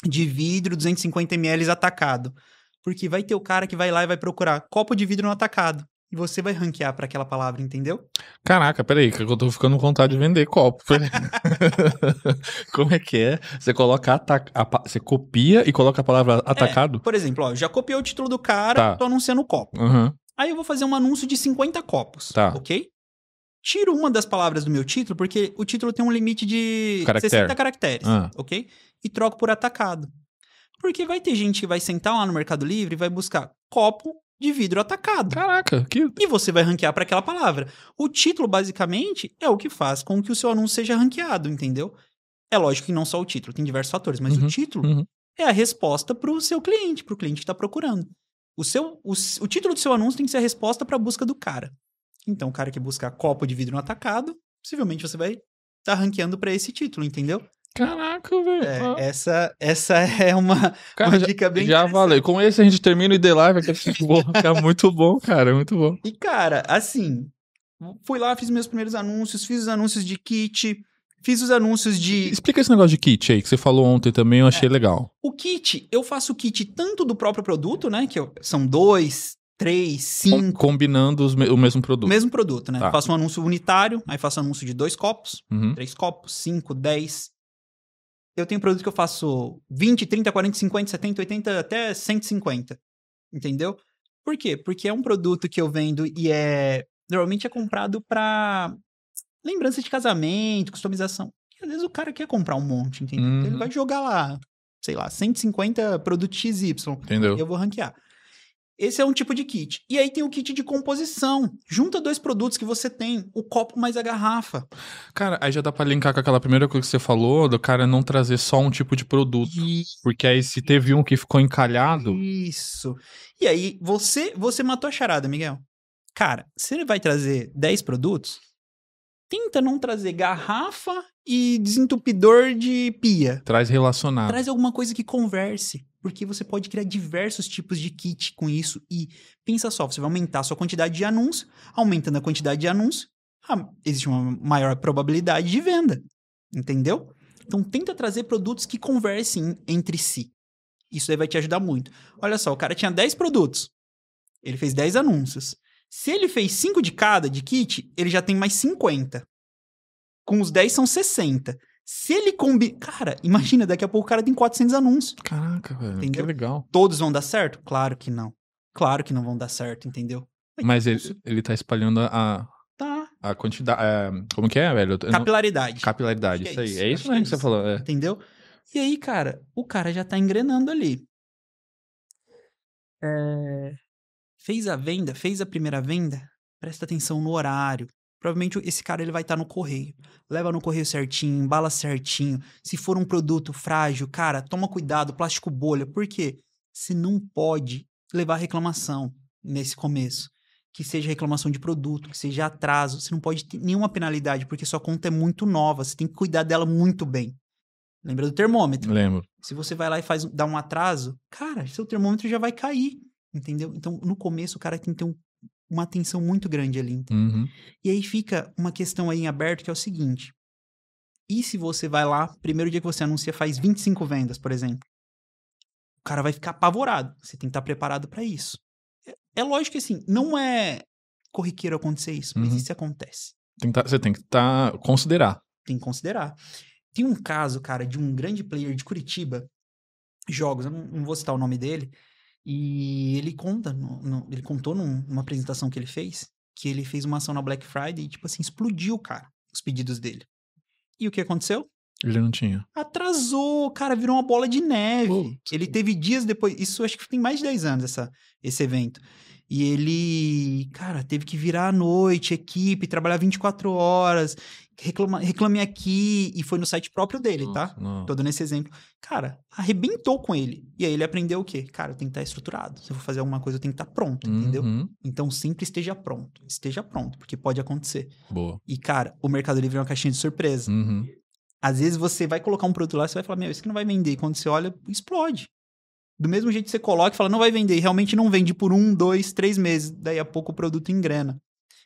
de vidro, 250 ml atacado. Porque vai ter o cara que vai lá e vai procurar copo de vidro no atacado e você vai ranquear para aquela palavra, entendeu? Caraca, peraí, que eu tô ficando com vontade de vender copo. Como é que é? Você coloca ataca, você copia e coloca a palavra é, atacado? É, por exemplo, ó, já copiei o título do cara, tá. tô anunciando o copo. Uhum. Aí eu vou fazer um anúncio de 50 copos, tá. ok? Tiro uma das palavras do meu título, porque o título tem um limite de Caracter. 60 caracteres, ah. ok? E troco por atacado. Porque vai ter gente que vai sentar lá no Mercado Livre e vai buscar copo de vidro atacado. Caraca, que. E você vai ranquear para aquela palavra. O título, basicamente, é o que faz com que o seu anúncio seja ranqueado, entendeu? É lógico que não só o título, tem diversos fatores, mas uhum, o título uhum. é a resposta para o seu cliente, para o cliente que está procurando. O, seu, o, o título do seu anúncio tem que ser a resposta para a busca do cara. Então, o cara que busca copo de vidro no atacado, possivelmente você vai estar tá ranqueando para esse título, entendeu? Caraca, velho. É, essa, essa é uma, cara, uma dica bem Já valeu. Com esse a gente termina o The Live, que é muito bom, cara, muito bom. E, cara, assim, fui lá, fiz meus primeiros anúncios, fiz os anúncios de kit, fiz os anúncios de... Explica esse negócio de kit aí, que você falou ontem também, eu achei é. legal. O kit, eu faço o kit tanto do próprio produto, né, que eu, são dois, três, cinco... Combinando me o mesmo produto. O mesmo produto, né? Tá. Faço um anúncio unitário, aí faço um anúncio de dois copos, uhum. três copos, cinco, dez eu tenho produto que eu faço 20, 30, 40, 50, 70, 80, até 150. Entendeu? Por quê? Porque é um produto que eu vendo e é. Normalmente é comprado pra lembrança de casamento, customização. E às vezes o cara quer comprar um monte, entendeu? Uhum. Então ele uhum. vai jogar lá, sei lá, 150 produtos XY. Entendeu? E Eu vou ranquear. Esse é um tipo de kit. E aí tem o kit de composição. Junta dois produtos que você tem, o copo mais a garrafa. Cara, aí já dá pra linkar com aquela primeira coisa que você falou, do cara não trazer só um tipo de produto. Isso. Porque aí se teve um que ficou encalhado. Isso. E aí, você você matou a charada, Miguel. Cara, se ele vai trazer 10 produtos, tenta não trazer garrafa e desentupidor de pia. Traz relacionado. Traz alguma coisa que converse. Porque você pode criar diversos tipos de kit com isso e pensa só, você vai aumentar a sua quantidade de anúncios, aumentando a quantidade de anúncios, existe uma maior probabilidade de venda. Entendeu? Então tenta trazer produtos que conversem entre si. Isso aí vai te ajudar muito. Olha só, o cara tinha 10 produtos. Ele fez 10 anúncios. Se ele fez 5 de cada de kit, ele já tem mais 50. Com os 10 são 60. Se ele combi, Cara, imagina, daqui a pouco o cara tem 400 anúncios. Caraca, velho. Entendeu? Que legal. Todos vão dar certo? Claro que não. Claro que não vão dar certo, entendeu? Mas, Mas ele, ele tá espalhando a. Tá. A quantidade. A, é, como que é, velho? Capilaridade. Não... Capilaridade, é isso, é aí. É isso, né? Que, é que você falou. É. Entendeu? E aí, cara, o cara já tá engrenando ali. É... Fez a venda, fez a primeira venda, presta atenção no horário, provavelmente esse cara ele vai estar tá no correio. Leva no correio certinho, embala certinho. Se for um produto frágil, cara, toma cuidado, plástico bolha. Por quê? Você não pode levar reclamação nesse começo. Que seja reclamação de produto, que seja atraso. Você não pode ter nenhuma penalidade, porque sua conta é muito nova. Você tem que cuidar dela muito bem. Lembra do termômetro? Lembro. Se você vai lá e faz, dá um atraso, cara, seu termômetro já vai cair. Entendeu? Então, no começo, o cara tem que ter um uma atenção muito grande ali. Uhum. E aí fica uma questão aí em aberto que é o seguinte: e se você vai lá, primeiro dia que você anuncia, faz 25 vendas, por exemplo? O cara vai ficar apavorado. Você tem que estar preparado para isso. É, é lógico que assim, não é corriqueiro acontecer isso, mas uhum. isso acontece. Tem tá, você tem que tá, considerar. Tem que considerar. Tem um caso, cara, de um grande player de Curitiba, jogos, eu não, não vou citar o nome dele, e ele conta, no, no, ele contou num, numa apresentação que ele fez, que ele fez uma ação na Black Friday e, tipo assim, explodiu, cara, os pedidos dele. E o que aconteceu? Ele não tinha. Atrasou, cara, virou uma bola de neve. Ele teve dias depois, isso acho que tem mais de 10 anos essa, esse evento. E ele, cara, teve que virar à noite, equipe, trabalhar 24 horas reclama, reclame aqui e foi no site próprio dele, nossa, tá? Nossa. Tô dando esse exemplo. Cara, arrebentou com ele. E aí ele aprendeu o quê? Cara, eu tenho que estar tá estruturado. Se eu for fazer alguma coisa, eu tenho que estar tá pronto, uhum. entendeu? Então sempre esteja pronto. Esteja pronto, porque pode acontecer. Boa. E, cara, o Mercado Livre é uma caixinha de surpresa. Uhum. Às vezes você vai colocar um produto lá, você vai falar, meu, isso que não vai vender. E quando você olha, explode. Do mesmo jeito que você coloca e fala, não vai vender, e realmente não vende por um, dois, três meses. Daí a pouco o produto engrena.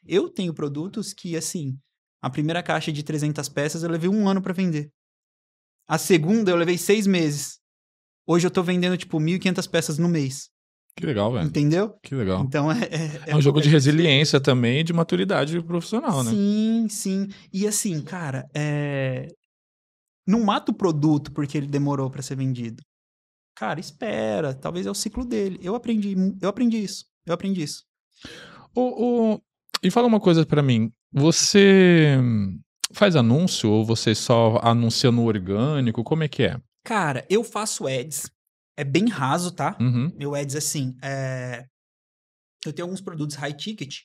Eu tenho produtos que, assim, a primeira caixa de 300 peças eu levei um ano para vender. A segunda eu levei seis meses. Hoje eu tô vendendo, tipo, 1.500 peças no mês. Que legal, velho. Entendeu? Que legal. Então é. É, é, é um jogo de é resiliência também também de maturidade profissional, né? Sim, sim. E assim, cara, é... não mata o produto porque ele demorou para ser vendido. Cara, espera. Talvez é o ciclo dele. Eu aprendi, eu aprendi isso. Eu aprendi isso. O, o... E fala uma coisa para mim. Você faz anúncio ou você só anuncia no orgânico? Como é que é? Cara, eu faço ads. É bem raso, tá? Uhum. Meu ads, assim, é... eu tenho alguns produtos high ticket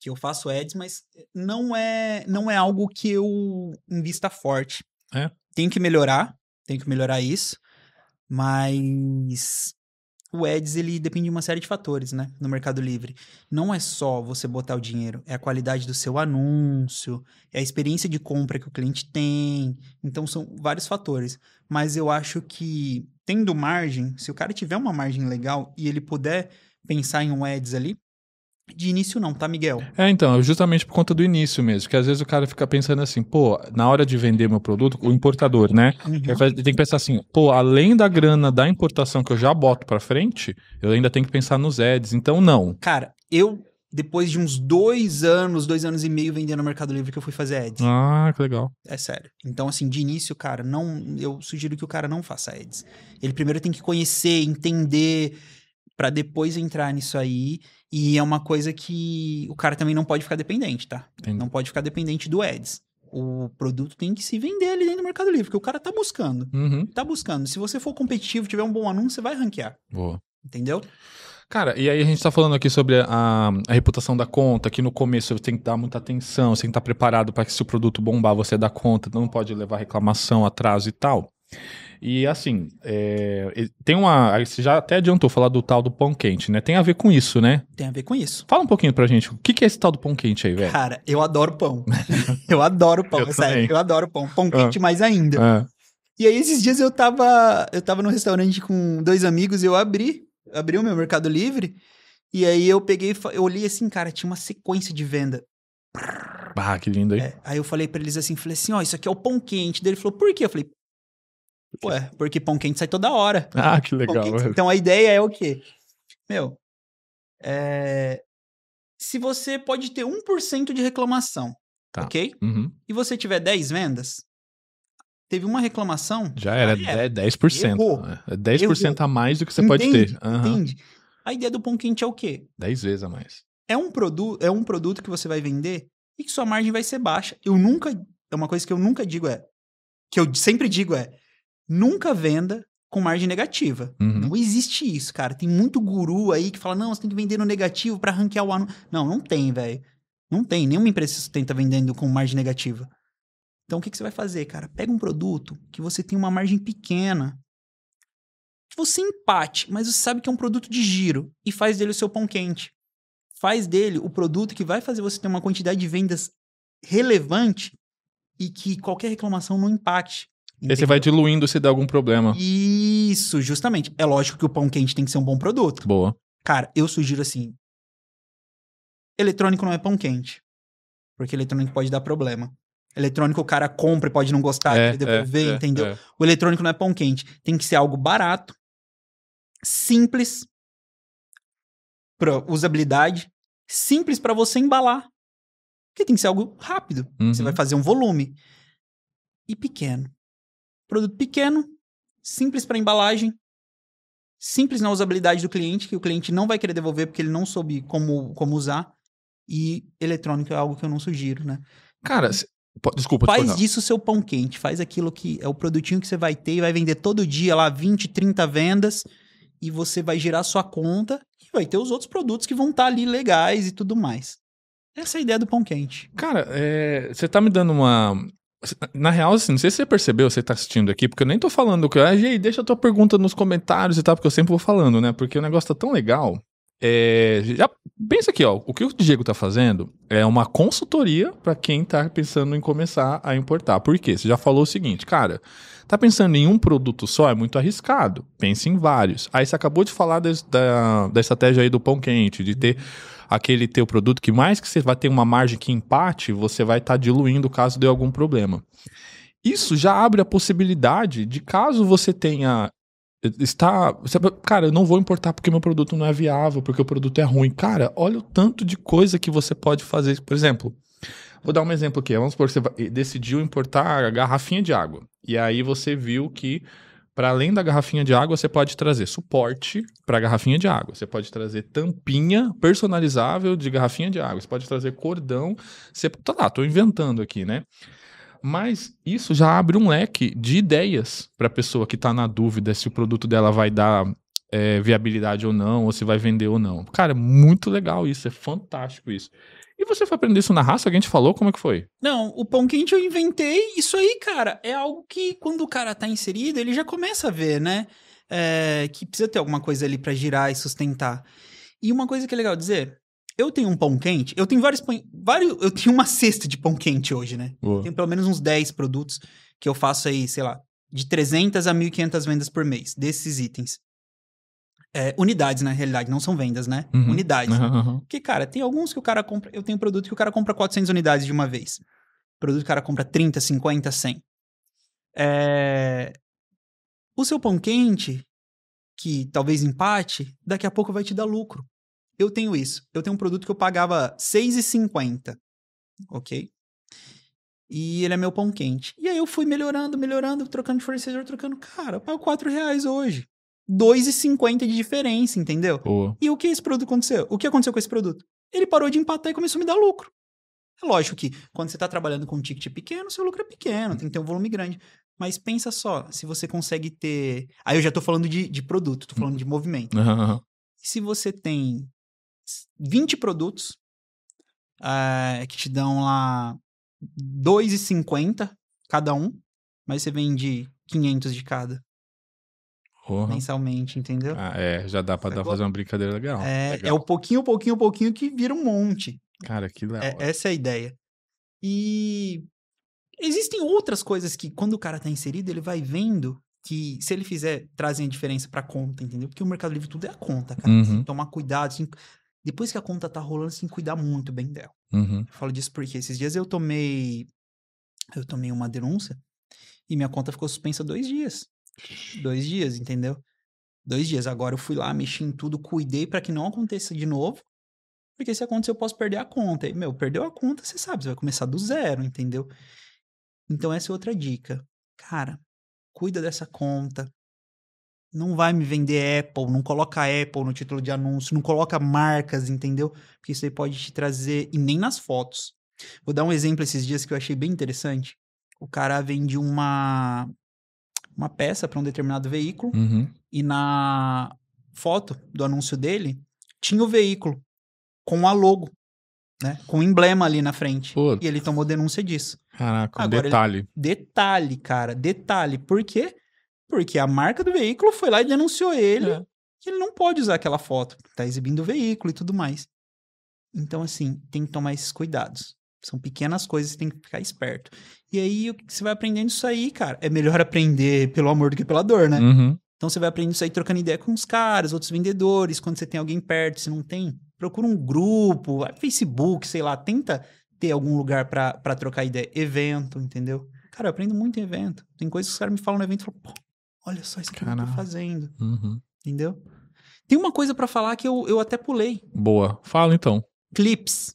que eu faço ads, mas não é, não é algo que eu invista forte. É. Tem que melhorar, tem que melhorar isso, mas o Eds ele depende de uma série de fatores, né, no Mercado Livre. Não é só você botar o dinheiro, é a qualidade do seu anúncio, é a experiência de compra que o cliente tem. Então são vários fatores, mas eu acho que tendo margem, se o cara tiver uma margem legal e ele puder pensar em um Eds ali, de início não, tá, Miguel? É, então, justamente por conta do início mesmo, que às vezes o cara fica pensando assim, pô, na hora de vender meu produto, o importador, né? Uhum. Ele tem que pensar assim, pô, além da grana da importação que eu já boto pra frente, eu ainda tenho que pensar nos ads, então não. Cara, eu, depois de uns dois anos, dois anos e meio vendendo no Mercado Livre, que eu fui fazer ads. Ah, que legal. É sério. Então, assim, de início, cara, não, eu sugiro que o cara não faça ads. Ele primeiro tem que conhecer, entender para depois entrar nisso aí e é uma coisa que o cara também não pode ficar dependente, tá? Entendi. Não pode ficar dependente do ads. O produto tem que se vender ali dentro do Mercado Livre, que o cara tá buscando. Uhum. Tá buscando. Se você for competitivo, tiver um bom anúncio, você vai ranquear. Boa. Entendeu? Cara, e aí a gente está falando aqui sobre a, a, reputação da conta, que no começo você tem que dar muita atenção, você tem que estar tá preparado para que se o produto bombar você dá conta, não pode levar reclamação, atraso e tal. E assim, é, tem uma. Você já até adiantou falar do tal do pão quente, né? Tem a ver com isso, né? Tem a ver com isso. Fala um pouquinho pra gente. O que, que é esse tal do pão quente aí, velho? Cara, eu adoro pão. eu adoro pão, eu é sério. Eu adoro pão. Pão ah. quente ah. mais ainda. Ah. E aí, esses dias eu tava. Eu tava num restaurante com dois amigos e eu abri. Abri o meu Mercado Livre. E aí eu peguei, eu olhei assim, cara, tinha uma sequência de venda. Ah, que lindo, aí É, aí eu falei para eles assim, falei assim, ó, isso aqui é o pão quente. Daí ele falou, por quê? Eu falei, Ué, porque pão quente sai toda hora. Ah, que legal. Então a ideia é o quê? Meu, é... se você pode ter 1% de reclamação, tá. ok? Uhum. E você tiver 10 vendas, teve uma reclamação. Já era, é. era. 10%. Errou. Né? 10% é a mais do que você pode ter. Uhum. Entende? A ideia do pão quente é o quê? 10 vezes a mais. É um, produ é um produto que você vai vender e que sua margem vai ser baixa. Eu nunca. É uma coisa que eu nunca digo é. Que eu sempre digo é nunca venda com margem negativa. Uhum. Não existe isso, cara. Tem muito guru aí que fala: não, você tem que vender no negativo para ranquear o ano Não, não tem, velho. Não tem. Nenhuma empresa sustenta vendendo com margem negativa. Então, o que, que você vai fazer, cara? Pega um produto que você tem uma margem pequena. Que você empate, mas você sabe que é um produto de giro e faz dele o seu pão quente. Faz dele o produto que vai fazer você ter uma quantidade de vendas relevante e que qualquer reclamação não impacte. Entendeu? você vai diluindo se dá algum problema. Isso, justamente. É lógico que o pão quente tem que ser um bom produto. Boa. Cara, eu sugiro assim. Eletrônico não é pão quente. Porque eletrônico pode dar problema. Eletrônico o cara compra e pode não gostar, é, é, é, entendeu? É. O eletrônico não é pão quente. Tem que ser algo barato, simples, pra usabilidade, simples para você embalar. Porque tem que ser algo rápido. Uhum. Você vai uhum. fazer um volume. E pequeno. Produto pequeno, simples para embalagem, simples na usabilidade do cliente, que o cliente não vai querer devolver porque ele não soube como, como usar. E eletrônico é algo que eu não sugiro, né? Cara, se... Desculpa, faz disso seu pão quente, faz aquilo que é o produtinho que você vai ter e vai vender todo dia lá 20, 30 vendas e você vai girar sua conta e vai ter os outros produtos que vão estar tá ali legais e tudo mais. Essa é a ideia do pão quente. Cara, é, você é, tá me dando uma, na real, assim, não sei se você percebeu, você tá assistindo aqui, porque eu nem tô falando que. Ah, deixa a tua pergunta nos comentários e tal, porque eu sempre vou falando, né? Porque o negócio tá tão legal. É, já pensa aqui, ó. O que o Diego tá fazendo é uma consultoria para quem tá pensando em começar a importar. Por quê? Você já falou o seguinte, cara, tá pensando em um produto só, é muito arriscado. Pense em vários. Aí você acabou de falar des, da, da estratégia aí do pão quente, de ter aquele teu produto que mais que você vai ter uma margem que empate, você vai estar tá diluindo caso dê algum problema. Isso já abre a possibilidade de caso você tenha eh, está, cara, eu não vou importar porque meu produto não é viável, porque o produto é ruim. Cara, olha o tanto de coisa que você pode fazer, por exemplo, Vou dar um exemplo aqui. Vamos supor que você eh, decidiu importar a garrafinha de água. E aí você viu que para além da garrafinha de água, você pode trazer suporte para garrafinha de água. Você pode trazer tampinha personalizável de garrafinha de água. Você pode trazer cordão. Você... Tá lá, tô inventando aqui, né? Mas isso já abre um leque de ideias para a pessoa que está na dúvida se o produto dela vai dar é, viabilidade ou não, ou se vai vender ou não. Cara, é muito legal isso, é fantástico isso. E você foi aprender isso na raça? Alguém te falou? Como é que foi? Não, o pão quente eu inventei. Isso aí, cara, é algo que quando o cara tá inserido, ele já começa a ver, né? É, que precisa ter alguma coisa ali para girar e sustentar. E uma coisa que é legal dizer, eu tenho um pão quente, eu tenho vários pão, vários, eu tenho uma cesta de pão quente hoje, né? Boa. Tenho pelo menos uns 10 produtos que eu faço aí, sei lá, de 300 a 1500 vendas por mês desses itens. É, unidades, na realidade, não são vendas, né? Uhum. Unidades. Uhum, Porque, uhum. cara, tem alguns que o cara compra. Eu tenho produto que o cara compra 400 unidades de uma vez. produto que o cara compra 30, 50, 100. É... O seu pão quente, que talvez empate, daqui a pouco vai te dar lucro. Eu tenho isso. Eu tenho um produto que eu pagava 6,50. Ok? E ele é meu pão quente. E aí eu fui melhorando, melhorando, trocando de fornecedor, trocando. Cara, eu pago 4 reais hoje. 2,50 de diferença, entendeu? E o que esse produto aconteceu? O que aconteceu com esse produto? Ele parou de empatar e começou a me dar lucro. É lógico que quando você está trabalhando com um ticket pequeno, seu lucro é pequeno, tem que ter um volume grande. Mas pensa só, se você consegue ter. Aí eu já estou falando de, de produto, estou falando de movimento. Uhum. Se você tem 20 produtos uh, que te dão lá 2,50 cada um, mas você vende 500 de cada. Uhum. mensalmente, entendeu? Ah, é, já dá para é fazer uma brincadeira legal. É, é legal. é o pouquinho, pouquinho, pouquinho que vira um monte. Cara, que legal. É, essa é a ideia. E existem outras coisas que quando o cara tá inserido, ele vai vendo que se ele fizer, trazem a diferença pra conta, entendeu? Porque o Mercado Livre tudo é a conta, cara. Uhum. Tem que tomar cuidado, tem... depois que a conta tá rolando, você tem que cuidar muito bem dela. Uhum. Eu falo disso porque esses dias eu tomei eu tomei uma denúncia e minha conta ficou suspensa dois dias. Dois dias, entendeu? Dois dias. Agora eu fui lá, mexi em tudo, cuidei para que não aconteça de novo. Porque se acontecer, eu posso perder a conta. E, meu, perdeu a conta, você sabe, você vai começar do zero, entendeu? Então, essa é outra dica. Cara, cuida dessa conta. Não vai me vender Apple, não coloca Apple no título de anúncio, não coloca marcas, entendeu? Porque isso aí pode te trazer, e nem nas fotos. Vou dar um exemplo esses dias que eu achei bem interessante. O cara vende uma uma peça para um determinado veículo uhum. e na foto do anúncio dele tinha o veículo com a logo, né? Com o emblema ali na frente. E ele tomou denúncia disso. Caraca, Agora, detalhe. Ele... Detalhe, cara, detalhe. Por quê? Porque a marca do veículo foi lá e denunciou ele é. que ele não pode usar aquela foto, tá exibindo o veículo e tudo mais. Então, assim, tem que tomar esses cuidados. São pequenas coisas que tem que ficar esperto. E aí, o que você vai aprendendo isso aí, cara? É melhor aprender pelo amor do que pela dor, né? Uhum. Então você vai aprendendo isso aí trocando ideia com os caras, outros vendedores, quando você tem alguém perto, se não tem, procura um grupo, Facebook, sei lá, tenta ter algum lugar para trocar ideia. Evento, entendeu? Cara, eu aprendo muito em evento. Tem coisas que os caras me falam no evento e falam, pô, olha só isso que eu tô fazendo. Uhum. Entendeu? Tem uma coisa para falar que eu, eu até pulei. Boa. Fala então. Clips.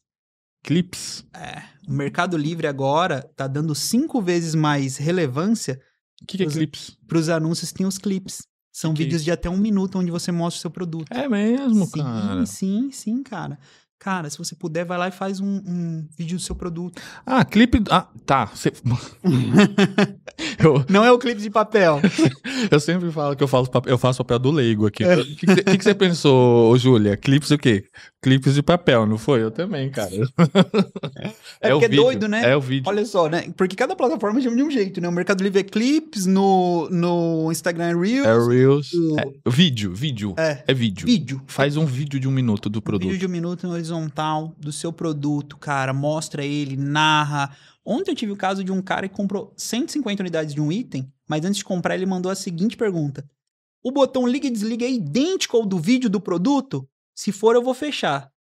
Clips. É. O Mercado Livre agora tá dando cinco vezes mais relevância. O que, que é pros, clips? Para os anúncios tem os clips. São que é vídeos que... de até um minuto onde você mostra o seu produto. É mesmo, sim, cara. Sim, sim, cara. Cara, se você puder, vai lá e faz um, um vídeo do seu produto. Ah, clipe. Ah, tá. Cê... eu... Não é o clipe de papel. eu sempre falo que eu faço papel, eu faço papel do leigo aqui. É. O que você pensou, Júlia? Clipes o quê? Clipes de papel, não foi? Eu também, cara. é, é porque é doido, né? É o vídeo. Olha só, né? Porque cada plataforma chama é de um jeito, né? O Mercado Livre é clipes, no, no Instagram é Reels. É Reels. O... É, vídeo, vídeo. É. é vídeo. Vídeo. Faz um vídeo de um minuto do produto. Vídeo de um minuto, horizontal do seu produto, cara. Mostra ele, narra. Ontem eu tive o caso de um cara que comprou 150 unidades de um item, mas antes de comprar ele mandou a seguinte pergunta: O botão liga e desliga é idêntico ao do vídeo do produto? Se for, eu vou fechar.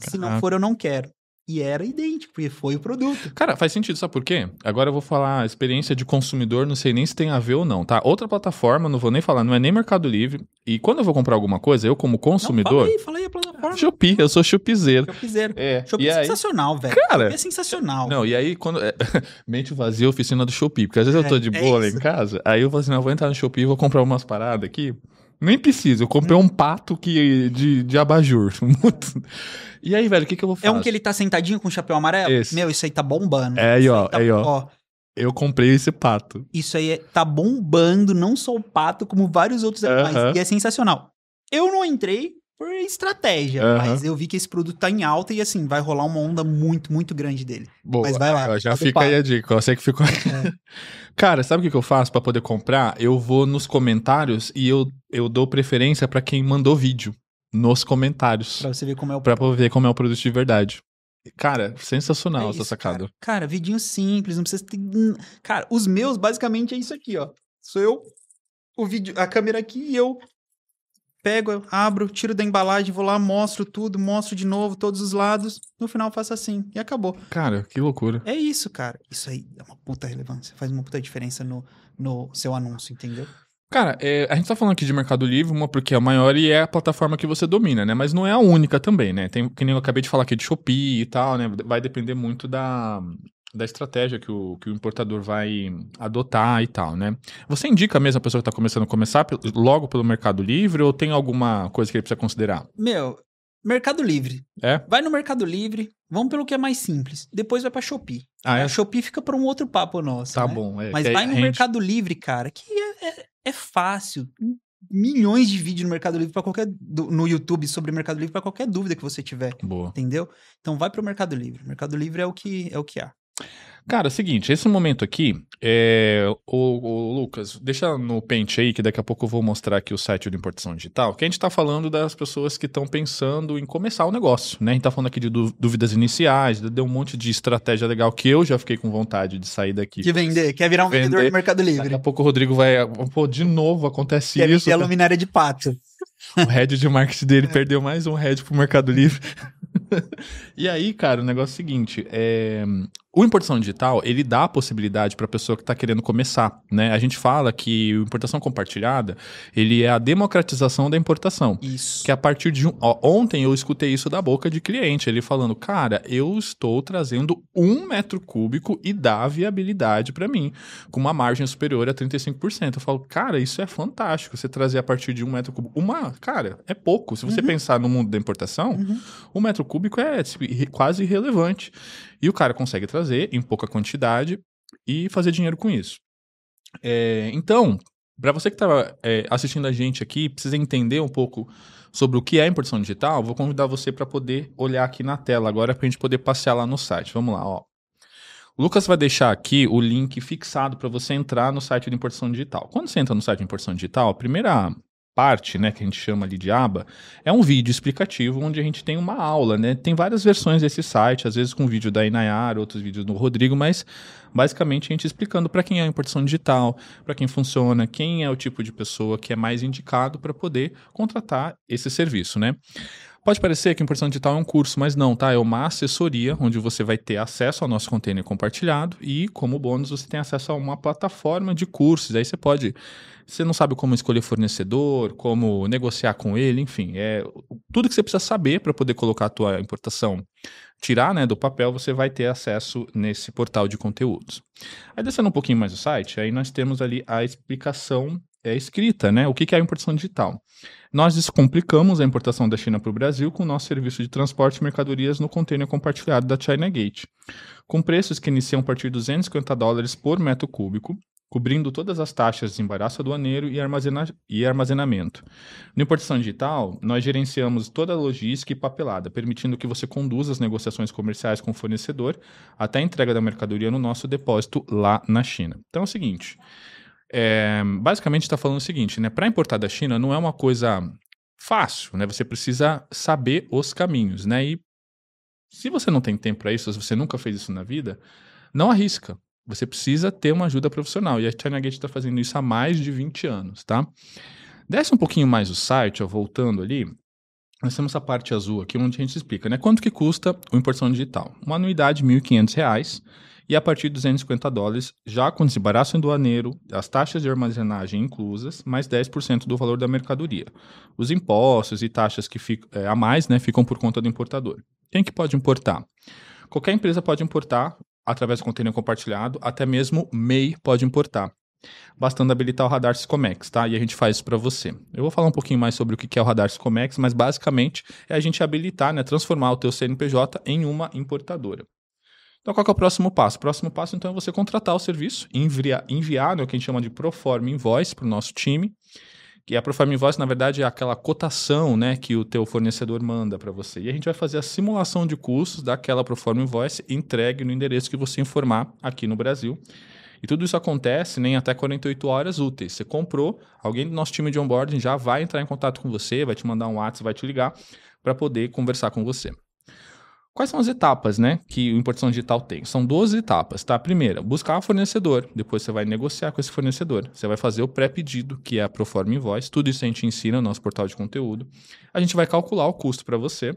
Se não for, eu não quero. E era idêntico, porque foi o produto. Cara, faz sentido, sabe por quê? Agora eu vou falar experiência de consumidor, não sei nem se tem a ver ou não, tá? Outra plataforma, não vou nem falar, não é nem Mercado Livre. E quando eu vou comprar alguma coisa, eu como consumidor... Não, fala aí, fala aí a plataforma. Shopee, eu sou chupizeiro. Chupizeiro. É. Shopee é aí... sensacional, velho. Cara... Shopee é sensacional. Não, e aí quando... É, mente vazia, oficina do Shopee, porque às vezes é, eu tô é, de é boa lá em casa, aí eu vou assim, não, eu vou entrar no Shopee, vou comprar umas paradas aqui... Nem precisa, eu comprei um pato que, de, de abajur. e aí, velho, o que, que eu vou fazer? É um que ele tá sentadinho com o chapéu amarelo? Esse. Meu, isso aí tá bombando. É aí, ó, tá, aí ó. ó. Eu comprei esse pato. Isso aí é, tá bombando, não só o pato, como vários outros animais. Uh -huh. E é sensacional. Eu não entrei, por estratégia. Uhum. Mas eu vi que esse produto tá em alta e assim, vai rolar uma onda muito, muito grande dele. Boa, mas vai lá. Ah, já fica aí a dica. Eu sei que ficou. É. Cara, sabe o que eu faço para poder comprar? Eu vou nos comentários e eu, eu dou preferência para quem mandou vídeo nos comentários. Pra você ver como é o Pra ver como é o produto de verdade. Cara, sensacional é isso, essa sacada. Cara. cara, vidinho simples, não precisa ter. Cara, os meus basicamente é isso aqui, ó. Sou eu, o vídeo, a câmera aqui e eu pego, abro, tiro da embalagem, vou lá, mostro tudo, mostro de novo todos os lados. No final faço assim e acabou. Cara, que loucura. É isso, cara. Isso aí é uma puta relevância. Faz uma puta diferença no, no seu anúncio, entendeu? Cara, é, a gente tá falando aqui de Mercado Livre, uma porque é a maior e é a plataforma que você domina, né? Mas não é a única também, né? Tem, que nem eu acabei de falar aqui de Shopee e tal, né? Vai depender muito da, da estratégia que o, que o importador vai adotar e tal, né? Você indica mesmo a pessoa que está começando a começar logo pelo Mercado Livre ou tem alguma coisa que ele precisa considerar? Meu, Mercado Livre. É? Vai no Mercado Livre, vamos pelo que é mais simples. Depois vai para Shopee. Ah, é? A Shopee fica para um outro papo nosso. Tá né? bom. É, Mas vai no gente... Mercado Livre, cara, que é, é, é fácil milhões de vídeos no Mercado Livre para qualquer no YouTube sobre Mercado Livre para qualquer dúvida que você tiver, Boa. entendeu? Então vai para o Mercado Livre. Mercado Livre é o que é o que há. Cara, é o seguinte, esse momento aqui, é, o, o, Lucas, deixa no pente aí, que daqui a pouco eu vou mostrar aqui o site de Importação Digital, que a gente está falando das pessoas que estão pensando em começar o negócio, né? A gente está falando aqui de dúvidas iniciais, deu um monte de estratégia legal que eu já fiquei com vontade de sair daqui. De vender, quer virar um vender. vendedor do Mercado Livre. Daqui a pouco o Rodrigo vai, pô, de novo acontece quer isso. Quer a luminária de pato. O head de marketing dele é. perdeu mais um head pro Mercado Livre. e aí, cara, o negócio é o seguinte: é, o importação digital, ele dá a possibilidade para a pessoa que está querendo começar, né? A gente fala que o importação compartilhada, ele é a democratização da importação. Isso. Que a partir de ó, ontem eu escutei isso da boca de cliente, ele falando, cara, eu estou trazendo um metro cúbico e dá viabilidade para mim, com uma margem superior a 35%. Eu falo, cara, isso é fantástico, você trazer a partir de um metro cúbico, uma, cara, é pouco. Se você uhum. pensar no mundo da importação, uhum. um metro cúbico é quase irrelevante. E o cara consegue trazer fazer em pouca quantidade e fazer dinheiro com isso. É, então, para você que está é, assistindo a gente aqui, precisa entender um pouco sobre o que é impressão digital, vou convidar você para poder olhar aqui na tela agora para a gente poder passear lá no site. Vamos lá, ó. O Lucas vai deixar aqui o link fixado para você entrar no site de importação digital. Quando você entra no site de importação digital, a primeira parte, né, que a gente chama ali de aba, é um vídeo explicativo onde a gente tem uma aula, né? Tem várias versões desse site, às vezes com vídeo da Inayara, outros vídeos do Rodrigo, mas basicamente a gente explicando para quem é a importação digital, para quem funciona, quem é o tipo de pessoa que é mais indicado para poder contratar esse serviço, né? Pode parecer que a impressão digital é um curso, mas não, tá? É uma assessoria onde você vai ter acesso ao nosso container compartilhado e, como bônus, você tem acesso a uma plataforma de cursos. Aí você pode. Você não sabe como escolher fornecedor, como negociar com ele, enfim, é tudo que você precisa saber para poder colocar a tua importação tirar né, do papel, você vai ter acesso nesse portal de conteúdos. Aí descendo um pouquinho mais o site, aí nós temos ali a explicação é, escrita, né? O que, que é a importação digital? Nós descomplicamos a importação da China para o Brasil com o nosso serviço de transporte de mercadorias no contêiner compartilhado da China Gate, com preços que iniciam a partir de 250 dólares por metro cúbico, cobrindo todas as taxas de desembaraço aduaneiro e, armazena e armazenamento. Na importação digital, nós gerenciamos toda a logística e papelada, permitindo que você conduza as negociações comerciais com o fornecedor até a entrega da mercadoria no nosso depósito lá na China. Então é o seguinte. É, basicamente está falando o seguinte, né? Para importar da China não é uma coisa fácil, né? Você precisa saber os caminhos, né? E se você não tem tempo para isso, se você nunca fez isso na vida, não arrisca. Você precisa ter uma ajuda profissional. E a China Gate está fazendo isso há mais de 20 anos, tá? Desce um pouquinho mais o site, ó, voltando ali. Nós temos essa parte azul aqui onde a gente explica, né? Quanto que custa o importação digital? Uma anuidade R$ 1.500 e a partir de 250 dólares, já com desembaraço doaneiro, as taxas de armazenagem inclusas, mais 10% do valor da mercadoria. Os impostos e taxas que ficam, é, eh, a mais né, ficam por conta do importador. Quem que pode importar? Qualquer empresa pode importar através do container compartilhado, até mesmo MEI pode importar. Bastando habilitar o radar Sicomex, tá? E a gente faz isso para você. Eu vou falar um pouquinho mais sobre o que é o radar Sicomex, mas basicamente é a gente habilitar, né, transformar o teu CNPJ em uma importadora. Então, qual é o próximo passo? O próximo passo, então, é você contratar o serviço, enviar, enviar né, o que a gente chama de Proform Invoice para o nosso time. Que a Proform Invoice, na verdade, é aquela cotação né, que o teu fornecedor manda para você. E a gente vai fazer a simulação de custos daquela Proform Invoice entregue no endereço que você informar aqui no Brasil. E tudo isso acontece né, em até 48 horas úteis. Você comprou, alguém do nosso time de onboarding já vai entrar em contato com você, vai te mandar um WhatsApp, vai te ligar para poder conversar com você. Quais são as etapas, né, que o importação digital tem? São 12 etapas, tá? Primeira, buscar o fornecedor, depois você vai negociar com esse fornecedor, você vai fazer o pré-pedido, que é a Proforma Invoice, tudo isso a gente ensina no nosso portal de conteúdo. A gente vai calcular o custo para você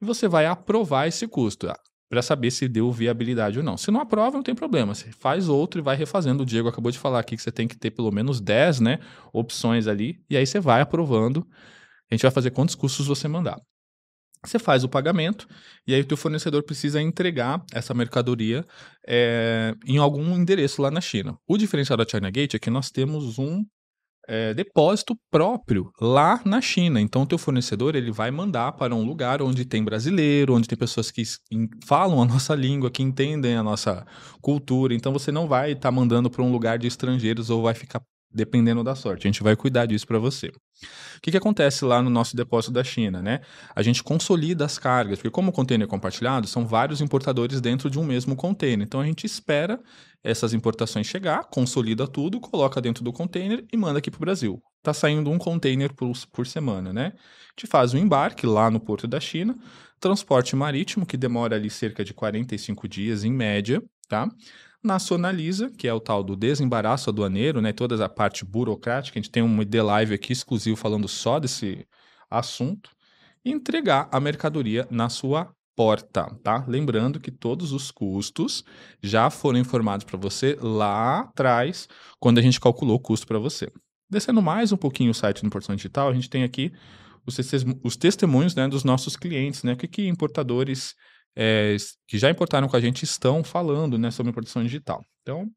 e você vai aprovar esse custo ah, para saber se deu viabilidade ou não. Se não aprova, não tem problema. Você faz outro e vai refazendo. O Diego acabou de falar aqui que você tem que ter pelo menos 10 né, opções ali, e aí você vai aprovando. A gente vai fazer quantos custos você mandar. Você faz o pagamento e aí o teu fornecedor precisa entregar essa mercadoria é, em algum endereço lá na China. O diferencial da China Gate é que nós temos um é, depósito próprio lá na China. Então, o teu fornecedor ele vai mandar para um lugar onde tem brasileiro, onde tem pessoas que falam a nossa língua, que entendem a nossa cultura. Então, você não vai estar tá mandando para um lugar de estrangeiros ou vai ficar dependendo da sorte. A gente vai cuidar disso para você. O que, que acontece lá no nosso depósito da China? Né? A gente consolida as cargas, porque como o container é compartilhado, são vários importadores dentro de um mesmo container. Então a gente espera essas importações chegar, consolida tudo, coloca dentro do container e manda aqui para o Brasil. Está saindo um container por, por semana, né? A gente faz o embarque lá no porto da China, transporte marítimo, que demora ali cerca de 45 dias em média, tá? nacionaliza, que é o tal do desembaraço aduaneiro, né? Toda a parte burocrática. A gente tem um ID Live aqui exclusivo falando só desse assunto. E entregar a mercadoria na sua porta, tá? Lembrando que todos os custos já foram informados para você lá atrás, quando a gente calculou o custo para você. Descendo mais um pouquinho o site do Importação Digital, a gente tem aqui os, os testemunhos né, dos nossos clientes, né? O que, que importadores é, que já importaram com a gente estão falando né, sobre importação digital. Então,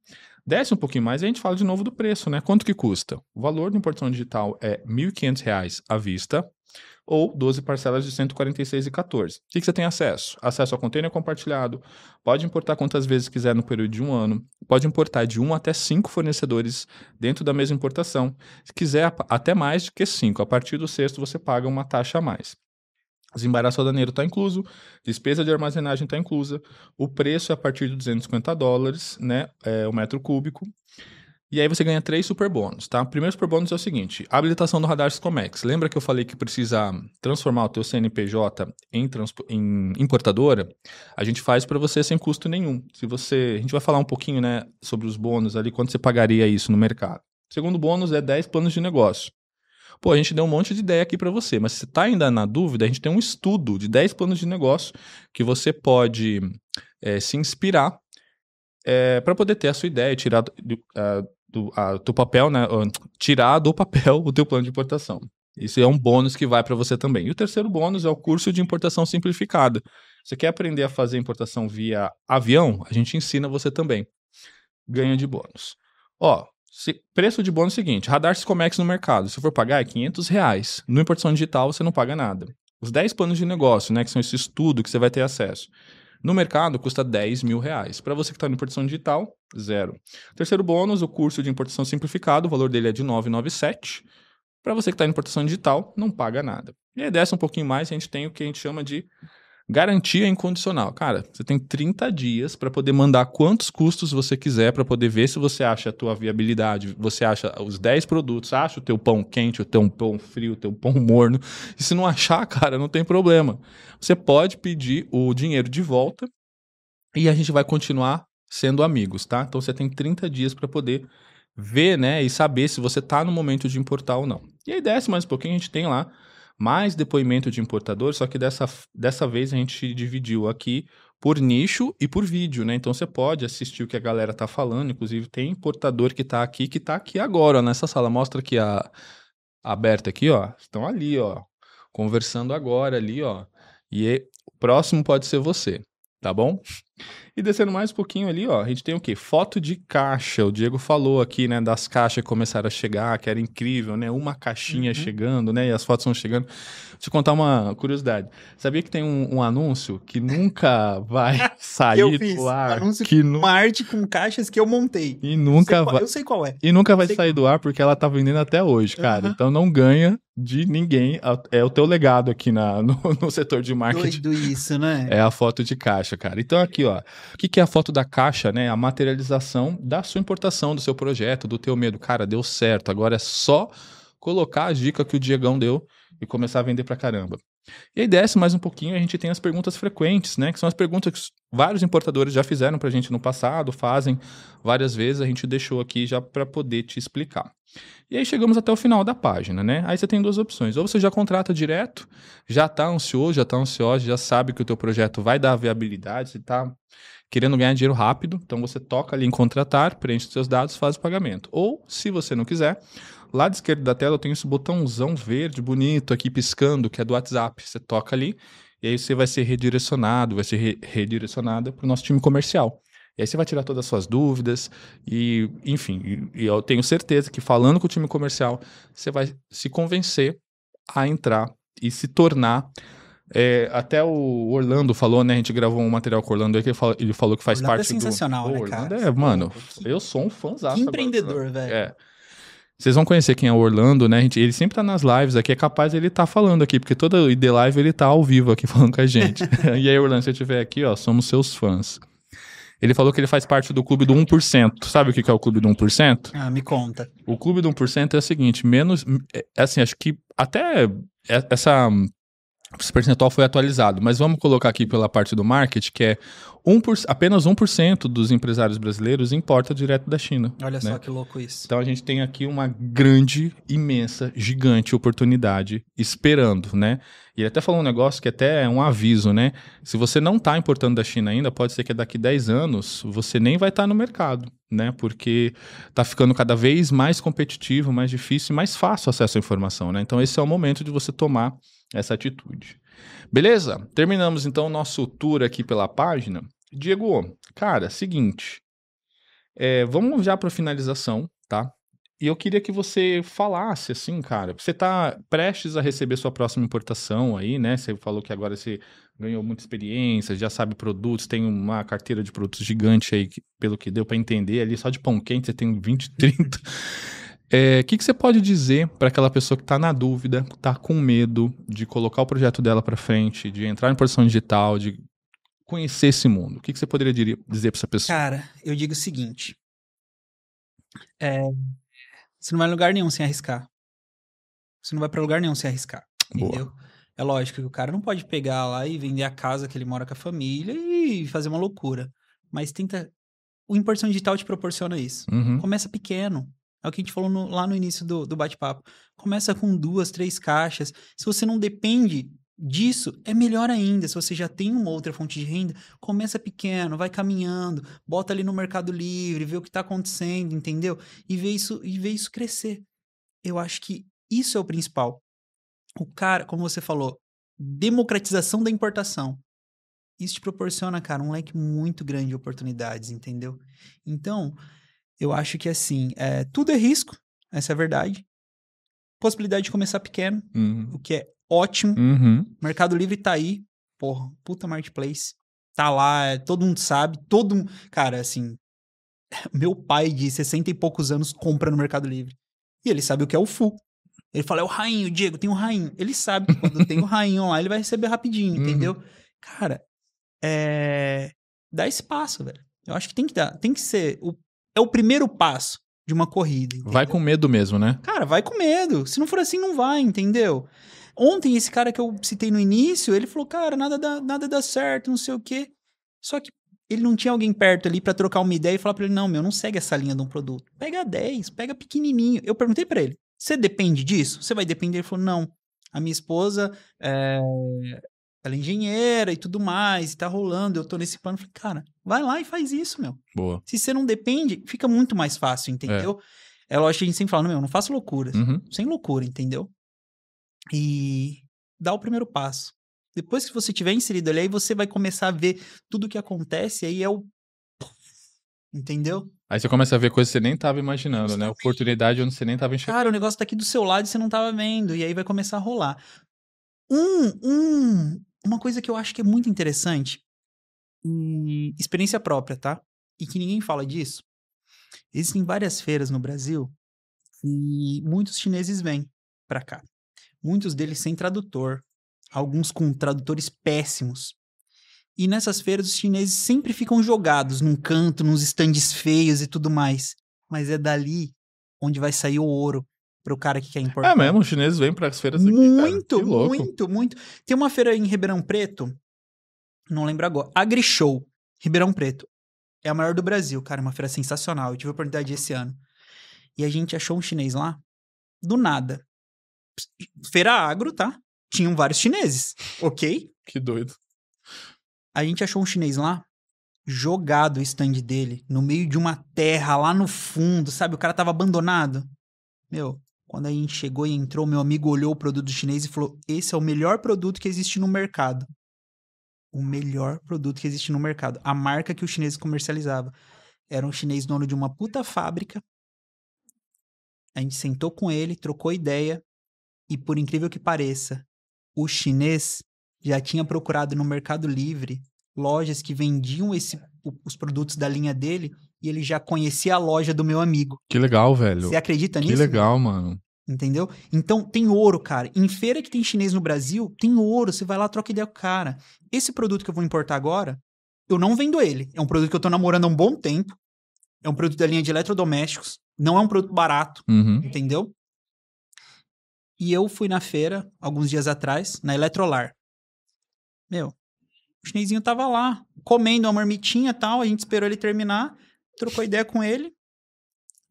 desce um pouquinho mais e a gente fala de novo do preço, né? Quanto que custa? O valor de importação digital é R$ 1.500 à vista ou 12 parcelas de 146 e O que, que, você tem acesso? Acesso ao container compartilhado, pode importar quantas vezes quiser no período de um ano, pode importar de um até cinco fornecedores dentro da mesma importação. Se quiser até mais do que cinco, a partir do sexto você paga uma taxa a mais. Desembaraço aduaneiro está incluso, despesa de armazenagem está inclusa, o preço é a partir de 250 dólares, né, é, o metro cúbico. E aí você ganha três super bônus, tá? O primeiro super bônus é o seguinte, habilitação do radar Scomex. Lembra que eu falei que precisa transformar o teu CNPJ em, em importadora? A gente faz para você sem custo nenhum. Se você, a gente vai falar um pouquinho, né, sobre os bônus ali, quanto você pagaria isso no mercado. segundo bônus é 10 planos de negócio. Pô, a gente deu um monte de ideia aqui para você, mas se você está ainda na dúvida, a gente tem um estudo de 10 planos de negócio que você pode é, se inspirar é, eh, para poder ter a sua ideia e tirar do, uh, do uh, ah, teu ah, papel, né? Uh, tirar do papel o teu plano de importação. Isso é um bônus que vai para você também. E o terceiro bônus é o curso de importação simplificada. Você quer aprender a fazer importação via avião? A gente ensina você também. Ganha de bônus. Ó, se, preço de bônus é o seguinte: radar Comex no mercado. Se for pagar, é 500 reais. No Importação Digital, você não paga nada. Os 10 planos de negócio, né? Que são esse estudo que você vai ter acesso. No mercado, custa 10 mil reais. Para você que está em Importação Digital, zero. Terceiro bônus, o curso de Importação Simplificado. O valor dele é de 997. Para você que está em importação digital, não paga nada. E aí desce um pouquinho mais, a gente tem o que a gente chama de Garantia incondicional. Cara, você tem 30 dias para poder mandar quantos custos você quiser para poder ver se você acha a tua viabilidade, você acha os 10 produtos, acha o teu pão quente, o teu pão frio, o teu pão morno. E se não achar, cara, não tem problema. Você pode pedir o dinheiro de volta e a gente vai continuar sendo amigos, tá? Então você tem 30 dias para poder ver, né, e saber se você tá no momento de importar ou não. E aí desce mais um pouquinho, a gente tem lá mais depoimento de importador, só que dessa, dessa vez a gente dividiu aqui por nicho e por vídeo, né? Então você pode assistir o que a galera tá falando, inclusive tem importador que tá aqui, que tá aqui agora nessa sala. Mostra aqui a aberta aqui, ó. Estão ali, ó, conversando agora ali, ó. E o próximo pode ser você, tá bom? E descendo mais um pouquinho ali, ó, a gente tem o quê? Foto de caixa. O Diego falou aqui, né, das caixas que começaram a chegar, que era incrível, né? Uma caixinha uhum. chegando, né? E as fotos vão chegando. Deixa te contar uma curiosidade. Sabia que tem um, um anúncio que nunca vai sair eu fiz. do ar? Anúncio que nu... com caixas que eu montei. E nunca eu vai. Qual, eu sei qual é. E nunca vai sair qual. do é. ar porque ela tá vendendo até hoje, cara. Uhum. Então não ganha de ninguém. É o teu legado aqui na, no, no setor de marketing. Doido isso, né? É a foto de caixa, cara. Então aqui, ó. O que, que é a foto da caixa, né? A materialização da sua importação, do seu projeto, do teu medo. Cara, deu certo. Agora é só colocar a dica que o Diegão deu e começar a vender pra caramba. E aí desce mais um pouquinho, a gente tem as perguntas frequentes, né? Que são as perguntas que vários importadores já fizeram para a gente no passado, fazem várias vezes, a gente deixou aqui já para poder te explicar. E aí chegamos até o final da página, né? Aí você tem duas opções. Ou você já contrata direto, já está ansioso, já está ansioso, já sabe que o teu projeto vai dar viabilidade, você está querendo ganhar dinheiro rápido, então você toca ali em contratar, preenche os seus dados, faz o pagamento. Ou, se você não quiser, lá de esquerda da tela eu tenho esse botãozão verde bonito aqui piscando, que é do WhatsApp. Você toca ali e aí você vai ser redirecionado, vai ser re redirecionada para o nosso time comercial. E aí você vai tirar todas as suas dúvidas e, enfim, e, e eu tenho certeza que falando com o time comercial, você vai se convencer a entrar e se tornar é, até o Orlando falou, né? A gente gravou um material com o Orlando aí que ele, ele falou que faz Orlando é parte. É sensacional, do... Pô, né, Orlando cara? É, mano, que... eu sou um fãzão. Empreendedor, agora. velho. É. Vocês vão conhecer quem é o Orlando, né? Gente, ele sempre tá nas lives aqui, é capaz ele tá falando aqui, porque toda ID Live ele tá ao vivo aqui falando com a gente. e aí, Orlando, se eu estiver aqui, ó, somos seus fãs. Ele falou que ele faz parte do clube do 1%. Sabe o que é o clube do 1%? Ah, me conta. O clube do 1% é o seguinte, menos. É, é assim, acho que até essa esse percentual foi atualizado, mas vamos colocar aqui pela parte do market, que é 1 por, apenas 1% dos empresários brasileiros importa direto da China. Olha né? só que louco isso. Então a gente tem aqui uma grande, imensa, gigante oportunidade esperando, né? E ele até falou um negócio que até é um aviso, né? Se você não está importando da China ainda, pode ser que daqui 10 anos você nem vai estar tá no mercado, né? Porque está ficando cada vez mais competitivo, mais difícil, mais fácil o acesso à informação, né? Então esse é o momento de você tomar essa atitude. Beleza? Terminamos então o nosso tour aqui pela página. Diego, cara, seguinte. É, vamos já para finalização, tá? E eu queria que você falasse assim, cara. Você está prestes a receber sua próxima importação aí, né? Você falou que agora você ganhou muita experiência, já sabe produtos, tem uma carteira de produtos gigante aí, pelo que deu para entender ali, só de pão quente você tem 20, 30. O é, que, que você pode dizer para aquela pessoa que está na dúvida, está com medo de colocar o projeto dela para frente, de entrar em produção digital, de conhecer esse mundo? O que, que você poderia dizer para essa pessoa? Cara, eu digo o seguinte: é, você não vai em lugar nenhum sem arriscar. Você não vai para lugar nenhum sem arriscar. Boa. Entendeu? É lógico que o cara não pode pegar lá e vender a casa que ele mora com a família e fazer uma loucura. Mas tenta. O Importação digital te proporciona isso. Uhum. Começa pequeno. É o que a gente falou no, lá no início do, do bate-papo. Começa com duas, três caixas. Se você não depende disso, é melhor ainda. Se você já tem uma outra fonte de renda, começa pequeno, vai caminhando, bota ali no Mercado Livre, vê o que está acontecendo, entendeu? E vê isso e vê isso crescer. Eu acho que isso é o principal. O cara, como você falou, democratização da importação. Isso te proporciona, cara, um leque muito grande de oportunidades, entendeu? Então, eu acho que, assim, é, tudo é risco, essa é a verdade. Possibilidade de começar pequeno, uhum. o que é ótimo. Uhum. Mercado Livre tá aí, porra, puta marketplace. Tá lá, é, todo mundo sabe, todo Cara, assim, meu pai de 60 e poucos anos compra no Mercado Livre. E ele sabe o que é o full. Ele fala, é o rainho, Diego, tem um rainho. Ele sabe que quando tem o um rainho lá, ele vai receber rapidinho, uhum. entendeu? Cara, é... Dá espaço, velho. Eu acho que tem que dar, tem que ser. O é o primeiro passo de uma corrida. Entendeu? Vai com medo mesmo, né? Cara, vai com medo. Se não for assim, não vai, entendeu? Ontem, esse cara que eu citei no início, ele falou: cara, nada dá, nada dá certo, não sei o quê. Só que ele não tinha alguém perto ali para trocar uma ideia e falar para ele: não, meu, não segue essa linha de um produto. Pega 10, pega pequenininho. Eu perguntei para ele: você depende disso? Você vai depender? Ele falou: não. A minha esposa, é ela é engenheira e tudo mais, e tá rolando, eu tô nesse plano. Falei, cara, vai lá e faz isso, meu. Boa. Se você não depende, fica muito mais fácil, entendeu? É, é lógico que a gente sempre fala, meu, não faço loucuras. Uhum. Sem loucura, entendeu? E dá o primeiro passo. Depois que você tiver inserido ali, aí você vai começar a ver tudo o que acontece, aí é o. Entendeu? Aí você começa a ver coisas que você nem tava imaginando, né? Oportunidade onde você nem tava enxergando. Cara, o negócio tá aqui do seu lado e você não tava vendo. E aí vai começar a rolar. Um, um, uma coisa que eu acho que é muito interessante, e eh, experiência própria, tá? E que ninguém fala disso. Existem várias feiras no Brasil e muitos chineses vêm para cá. Muitos deles sem tradutor, alguns com tradutores péssimos. E nessas feiras os chineses sempre ficam jogados num canto, nos estandes feios e tudo mais. Mas é dali onde vai sair o ouro, para o cara que quer é importar. É mesmo, os chineses vêm para as feiras aqui, Muito, muito, muito. Tem uma feira em Ribeirão Preto, não lembro agora, AgriShow, Ribeirão Preto. É a maior do Brasil, cara, uma feira sensacional. Eu tive a oportunidade de esse ano. E a gente achou um chinês lá, do nada. Feira agro, tá? Tinham vários chineses, ok? que doido. A gente achou um chinês lá, jogado o stand dele, no meio de uma terra, lá no fundo, sabe? O cara tava abandonado. Meu, quando a gente chegou e entrou, meu amigo olhou o produto chinês e falou: Esse é o melhor produto que existe no mercado. O melhor produto que existe no mercado. A marca que o chinês comercializava. Era um chinês dono de uma puta fábrica. A gente sentou com ele, trocou ideia. E por incrível que pareça, o chinês já tinha procurado no Mercado Livre lojas que vendiam esse, os produtos da linha dele e ele já conhecia a loja do meu amigo. Que legal, velho. Você acredita nisso? Que legal, né? mano. Entendeu? Então tem ouro, cara. Em feira que tem chinês no Brasil, tem ouro. Você vai lá, troca ideia com o cara. Esse produto que eu vou importar agora, eu não vendo ele. É um produto que eu tô namorando há um bom tempo. É um produto da linha de eletrodomésticos. Não é um produto barato, uhum. entendeu? E eu fui na feira, alguns dias atrás, na Eletrolar. Meu, o chinesinho tava lá, comendo uma marmitinha e tal. A gente esperou ele terminar trocou ideia com ele,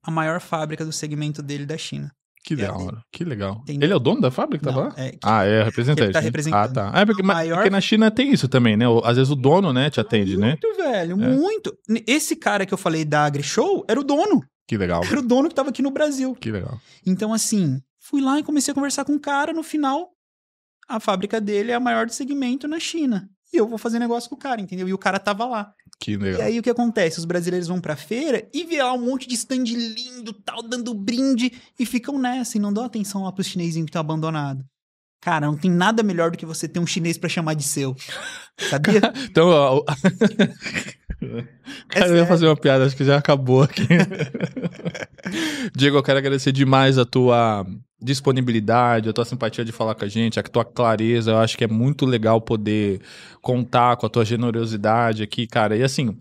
a maior fábrica do segmento dele da China. Que da hora, que legal. Tem... Ele é o dono da fábrica que tava tá lá? É, que... Ah, é representante. Ele tá representando. Né? Ah, tá. É porque, maior... porque, na China tem isso também, né? Às vezes o dono, né, te atende, muito, né? Muito, velho, é. muito. Esse cara que eu falei da AgriShow era o dono. Que legal. Era o dono que tava aqui no Brasil. Que legal. Então, assim, fui lá e comecei a conversar com o um cara. No final, a fábrica dele é a maior do segmento na China. E eu vou fazer negócio com o cara, entendeu? E o cara tava lá. Que legal. E aí o que acontece? Os brasileiros vão pra feira e vê lá um monte de stand lindo, tal, dando brinde, e ficam nessa e não dão atenção lá pros chinesinhos que estão abandonados. Cara, não tem nada melhor do que você ter um chinês para chamar de seu. Sabia? então, ó. É Cara, é eu ia fazer uma piada, acho que já acabou aqui. Diego, eu quero agradecer demais a tua disponibilidade, a tua simpatia de falar com a gente, a tua clareza. Eu acho que é muito legal poder contar com a tua generosidade aqui, cara. E assim,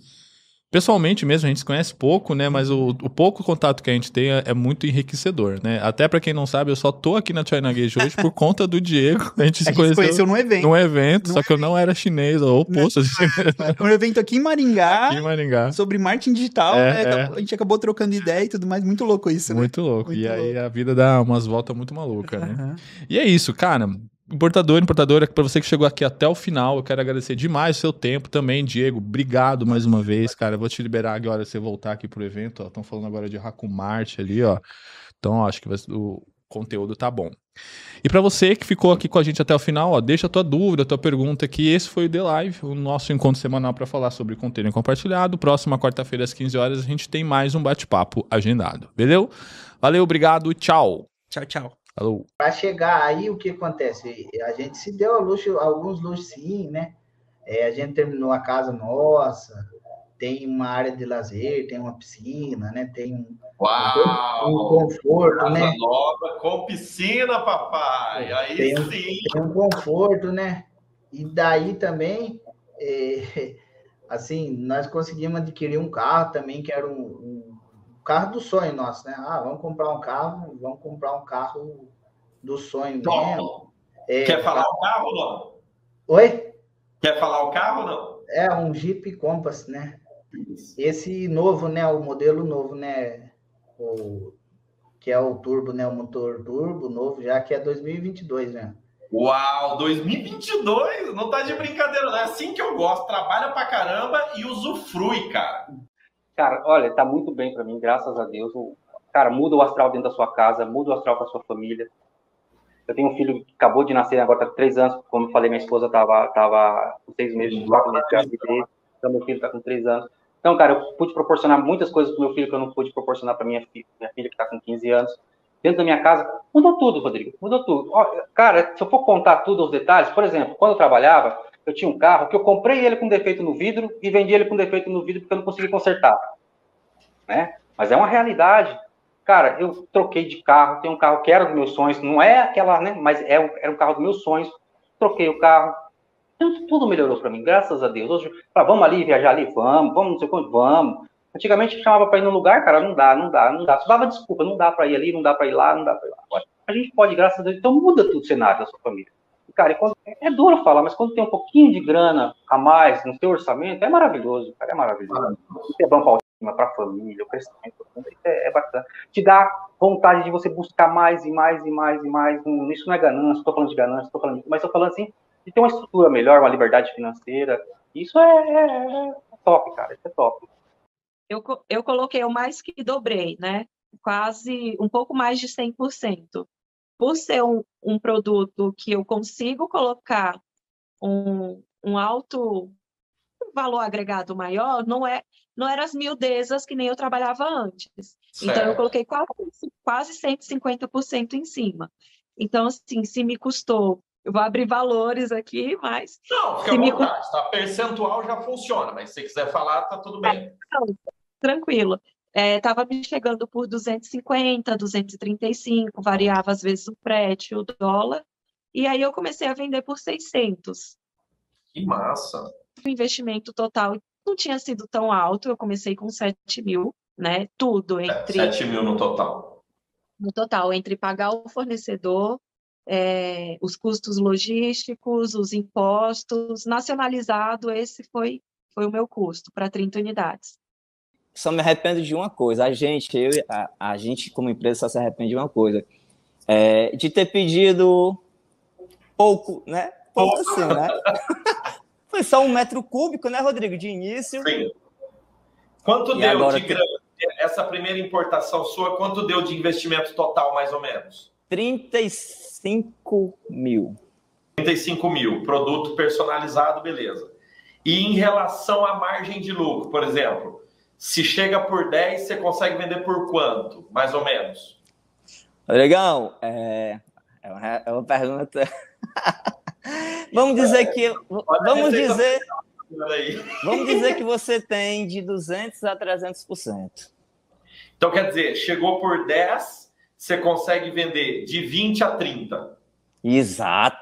Pessoalmente mesmo, a gente se conhece pouco, né? Mas o, o pouco contato que a gente tem é, é muito enriquecedor, né? Até para quem não sabe, eu só tô aqui na China Gage hoje por conta do Diego. A gente, a se, gente conheceu num evento. Num evento, num só evento. que eu não era chinês, ou né? oposto. Né. É um evento aqui em Maringá. Aqui em Maringá. Sobre marketing digital. É, né? É. A gente acabou trocando ideia e tudo mais. Muito louco isso, né? Muito louco. Muito e louco. aí a vida dá umas voltas muito malucas né? Uhum. E é isso, cara. Importador, importadora, para você que chegou aqui até o final, eu quero agradecer demais o seu tempo também, Diego. Obrigado mais uma vez, cara. Eu vou te liberar agora você voltar aqui pro evento. Estão falando agora de Hakumart ali, ó. Então, ó, acho que vai, o conteúdo tá bom. E para você que ficou aqui com a gente até o final, ó, deixa a tua dúvida, a tua pergunta aqui. Esse foi o The Live, o nosso encontro semanal para falar sobre conteúdo compartilhado. Próxima quarta-feira às 15 horas a gente tem mais um bate-papo agendado. Beleza? Valeu, obrigado, tchau. Tchau, tchau. Alô? Para chegar aí, o que acontece? A gente se deu luxo, alguns luxos, sim, né? É, a gente terminou a casa nossa, tem uma área de lazer, tem uma piscina, né? Tem um, Uau, um conforto, casa né? nova com piscina, papai! É, aí tem, sim! Tem um conforto, né? E daí também, é, assim, nós conseguimos adquirir um carro também, que era um, um carro do sonho nosso, né? Ah, vamos comprar um carro, vamos comprar um carro do sonho Tom, é, quer é. falar o carro ou não? Oi? Quer falar o carro ou não? É, um Jeep Compass, né? Isso. Esse novo, né? O modelo novo, né? O, que é o turbo, né? O motor turbo novo, já que é 2022, né? Uau, 2022? Não tá de brincadeira, não. É assim que eu gosto. Trabalha pra caramba e usufrui, cara. Cara, olha, tá muito bem para mim, graças a Deus. Cara, muda o astral dentro da sua casa, muda o astral pra sua família. Eu tenho um filho que acabou de nascer, agora está com três anos. Como eu falei, minha esposa estava tava com seis meses, uhum. quatro meses de gravidez. Então, meu filho está com três anos. Então, cara, eu pude proporcionar muitas coisas para meu filho que eu não pude proporcionar para minha filha, minha filha que está com 15 anos. Dentro da minha casa, mudou tudo, Rodrigo, mudou tudo. cara, se eu for contar tudo os detalhes, por exemplo, quando eu trabalhava, eu tinha um carro que eu comprei ele com defeito no vidro e vendi ele com defeito no vidro porque eu não consegui consertar. Né? Mas é uma realidade. Cara, eu troquei de carro, tem um carro que era dos meus sonhos, não é aquela, né? Mas é era um carro dos meus sonhos. Troquei o carro. Tudo, então tudo melhorou para mim, graças a Deus. Hoje, vamos ali viajar ali, vamos, vamos, não sei quanto, vamos. Antigamente chamava para ir num lugar, cara, não dá, não dá, não dá. Só dava desculpa, não dá para ir ali, não dá para ir lá, não dá para ir lá. a gente pode, graças a Deus, então muda tudo o cenário da sua família. E, cara, é duro falar, mas quando tem um pouquinho de grana a mais no seu orçamento, é maravilhoso, cara, é maravilhoso. É bom pra para a família, o crescimento, é, é, bacana. Te dá vontade de você buscar mais e mais e mais e mais. Isso não é ganância, estou falando de ganância, estou falando, de, mas estou falando assim de ter uma estrutura melhor, uma liberdade financeira. Isso é, é, é, é top, cara, isso é top. Eu, eu coloquei o mais que dobrei, né? Quase um pouco mais de 100%. Por ser um, um produto que eu consigo colocar um, um alto valor agregado maior, não é não eram as miudezas que nem eu trabalhava antes. Certo. Então, eu coloquei quase, quase 150% em cima. Então, assim, se me custou eu vou abrir valores aqui, mas. Não, fica à me... vontade, tá? Percentual já funciona, mas se quiser falar, tá tudo bem. Não, tranquilo. Estava é, me chegando por 250, 235, variava às vezes o frete, o dólar. E aí eu comecei a vender por 600. Que massa! O investimento total não tinha sido tão alto, eu comecei com 7 mil, né? Tudo é, entre. 7 mil no total. No total, entre pagar o fornecedor, é, os custos logísticos, os impostos, nacionalizado, esse foi, foi o meu custo para 30 unidades. Só me arrependo de uma coisa, a gente, eu, a, a gente como empresa só se arrepende de uma coisa, é, de ter pedido pouco, né? Pouco assim, né? Foi só um metro cúbico, né, Rodrigo? De início. Sim. Quanto e deu agora... de grana? Essa primeira importação sua, quanto deu de investimento total, mais ou menos? 35 mil. 35 mil. Produto personalizado, beleza. E em relação à margem de lucro, por exemplo, se chega por 10, você consegue vender por quanto, mais ou menos? Legal. É, é uma é pergunta vamos dizer que vamos dizer vamos dizer que você tem de 200 a 300%. Então quer dizer, chegou por 10, você consegue vender de 20 a 30. Exato.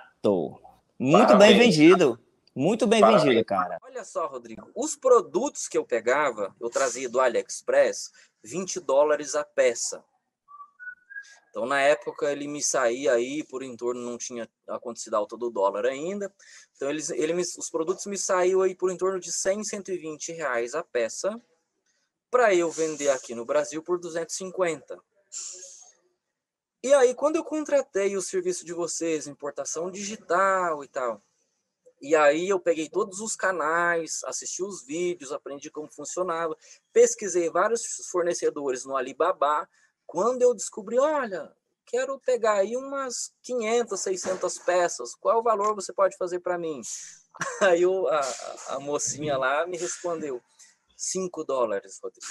Muito Parabéns. bem vendido. Muito bem Parabéns. vendido, cara. Olha só, Rodrigo, os produtos que eu pegava, eu trazia do AliExpress, 20 dólares a peça. Então, na época, ele me saía aí por em torno, não tinha acontecido a alta do dólar ainda. Então, eles, ele me, os produtos me saíram aí por em torno de 100, 120 reais a peça, para eu vender aqui no Brasil por 250. E aí, quando eu contratei o serviço de vocês, importação digital e tal, e aí eu peguei todos os canais, assisti os vídeos, aprendi como funcionava, pesquisei vários fornecedores no Alibaba, quando eu descobri, olha, quero pegar aí umas 500, 600 peças, qual o valor você pode fazer para mim? Aí eu, a, a mocinha lá me respondeu, 5 dólares, Rodrigo.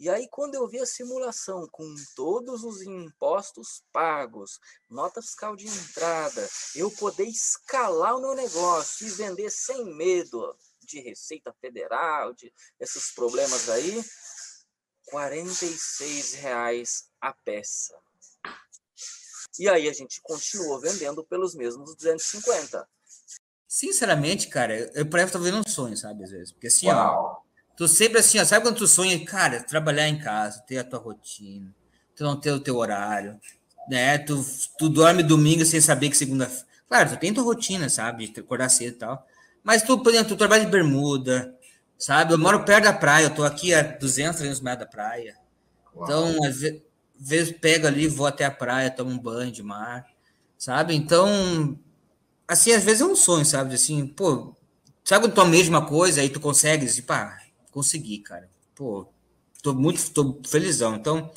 E aí, quando eu vi a simulação com todos os impostos pagos, nota fiscal de entrada, eu poder escalar o meu negócio e vender sem medo de Receita Federal, de esses problemas aí, 46 reais a peça. E aí a gente continuou vendendo pelos mesmos 250. Sinceramente, cara, eu parece que tô vendo um sonho, sabe, às vezes. Porque assim, Uau. ó, tu sempre assim, ó, sabe quando tu sonha, cara, trabalhar em casa, ter a tua rotina, tu não ter o teu horário, né? Tu, tu dorme domingo sem saber que segunda-feira. Claro, tu tem tua rotina, sabe? de Acordar cedo e tal. Mas tu, por exemplo, tu trabalha de bermuda, Sabe? Eu moro perto da praia, eu tô aqui a 200, 300 metros da praia. Uau. Então, às vezes, pego ali, vou até a praia, tomo um banho de mar, sabe? Então, assim, às vezes é um sonho, sabe? Assim, pô, sabe quando tu a mesma coisa aí tu consegue, assim, pá, consegui, cara. Pô, tô muito, tô felizão. Então,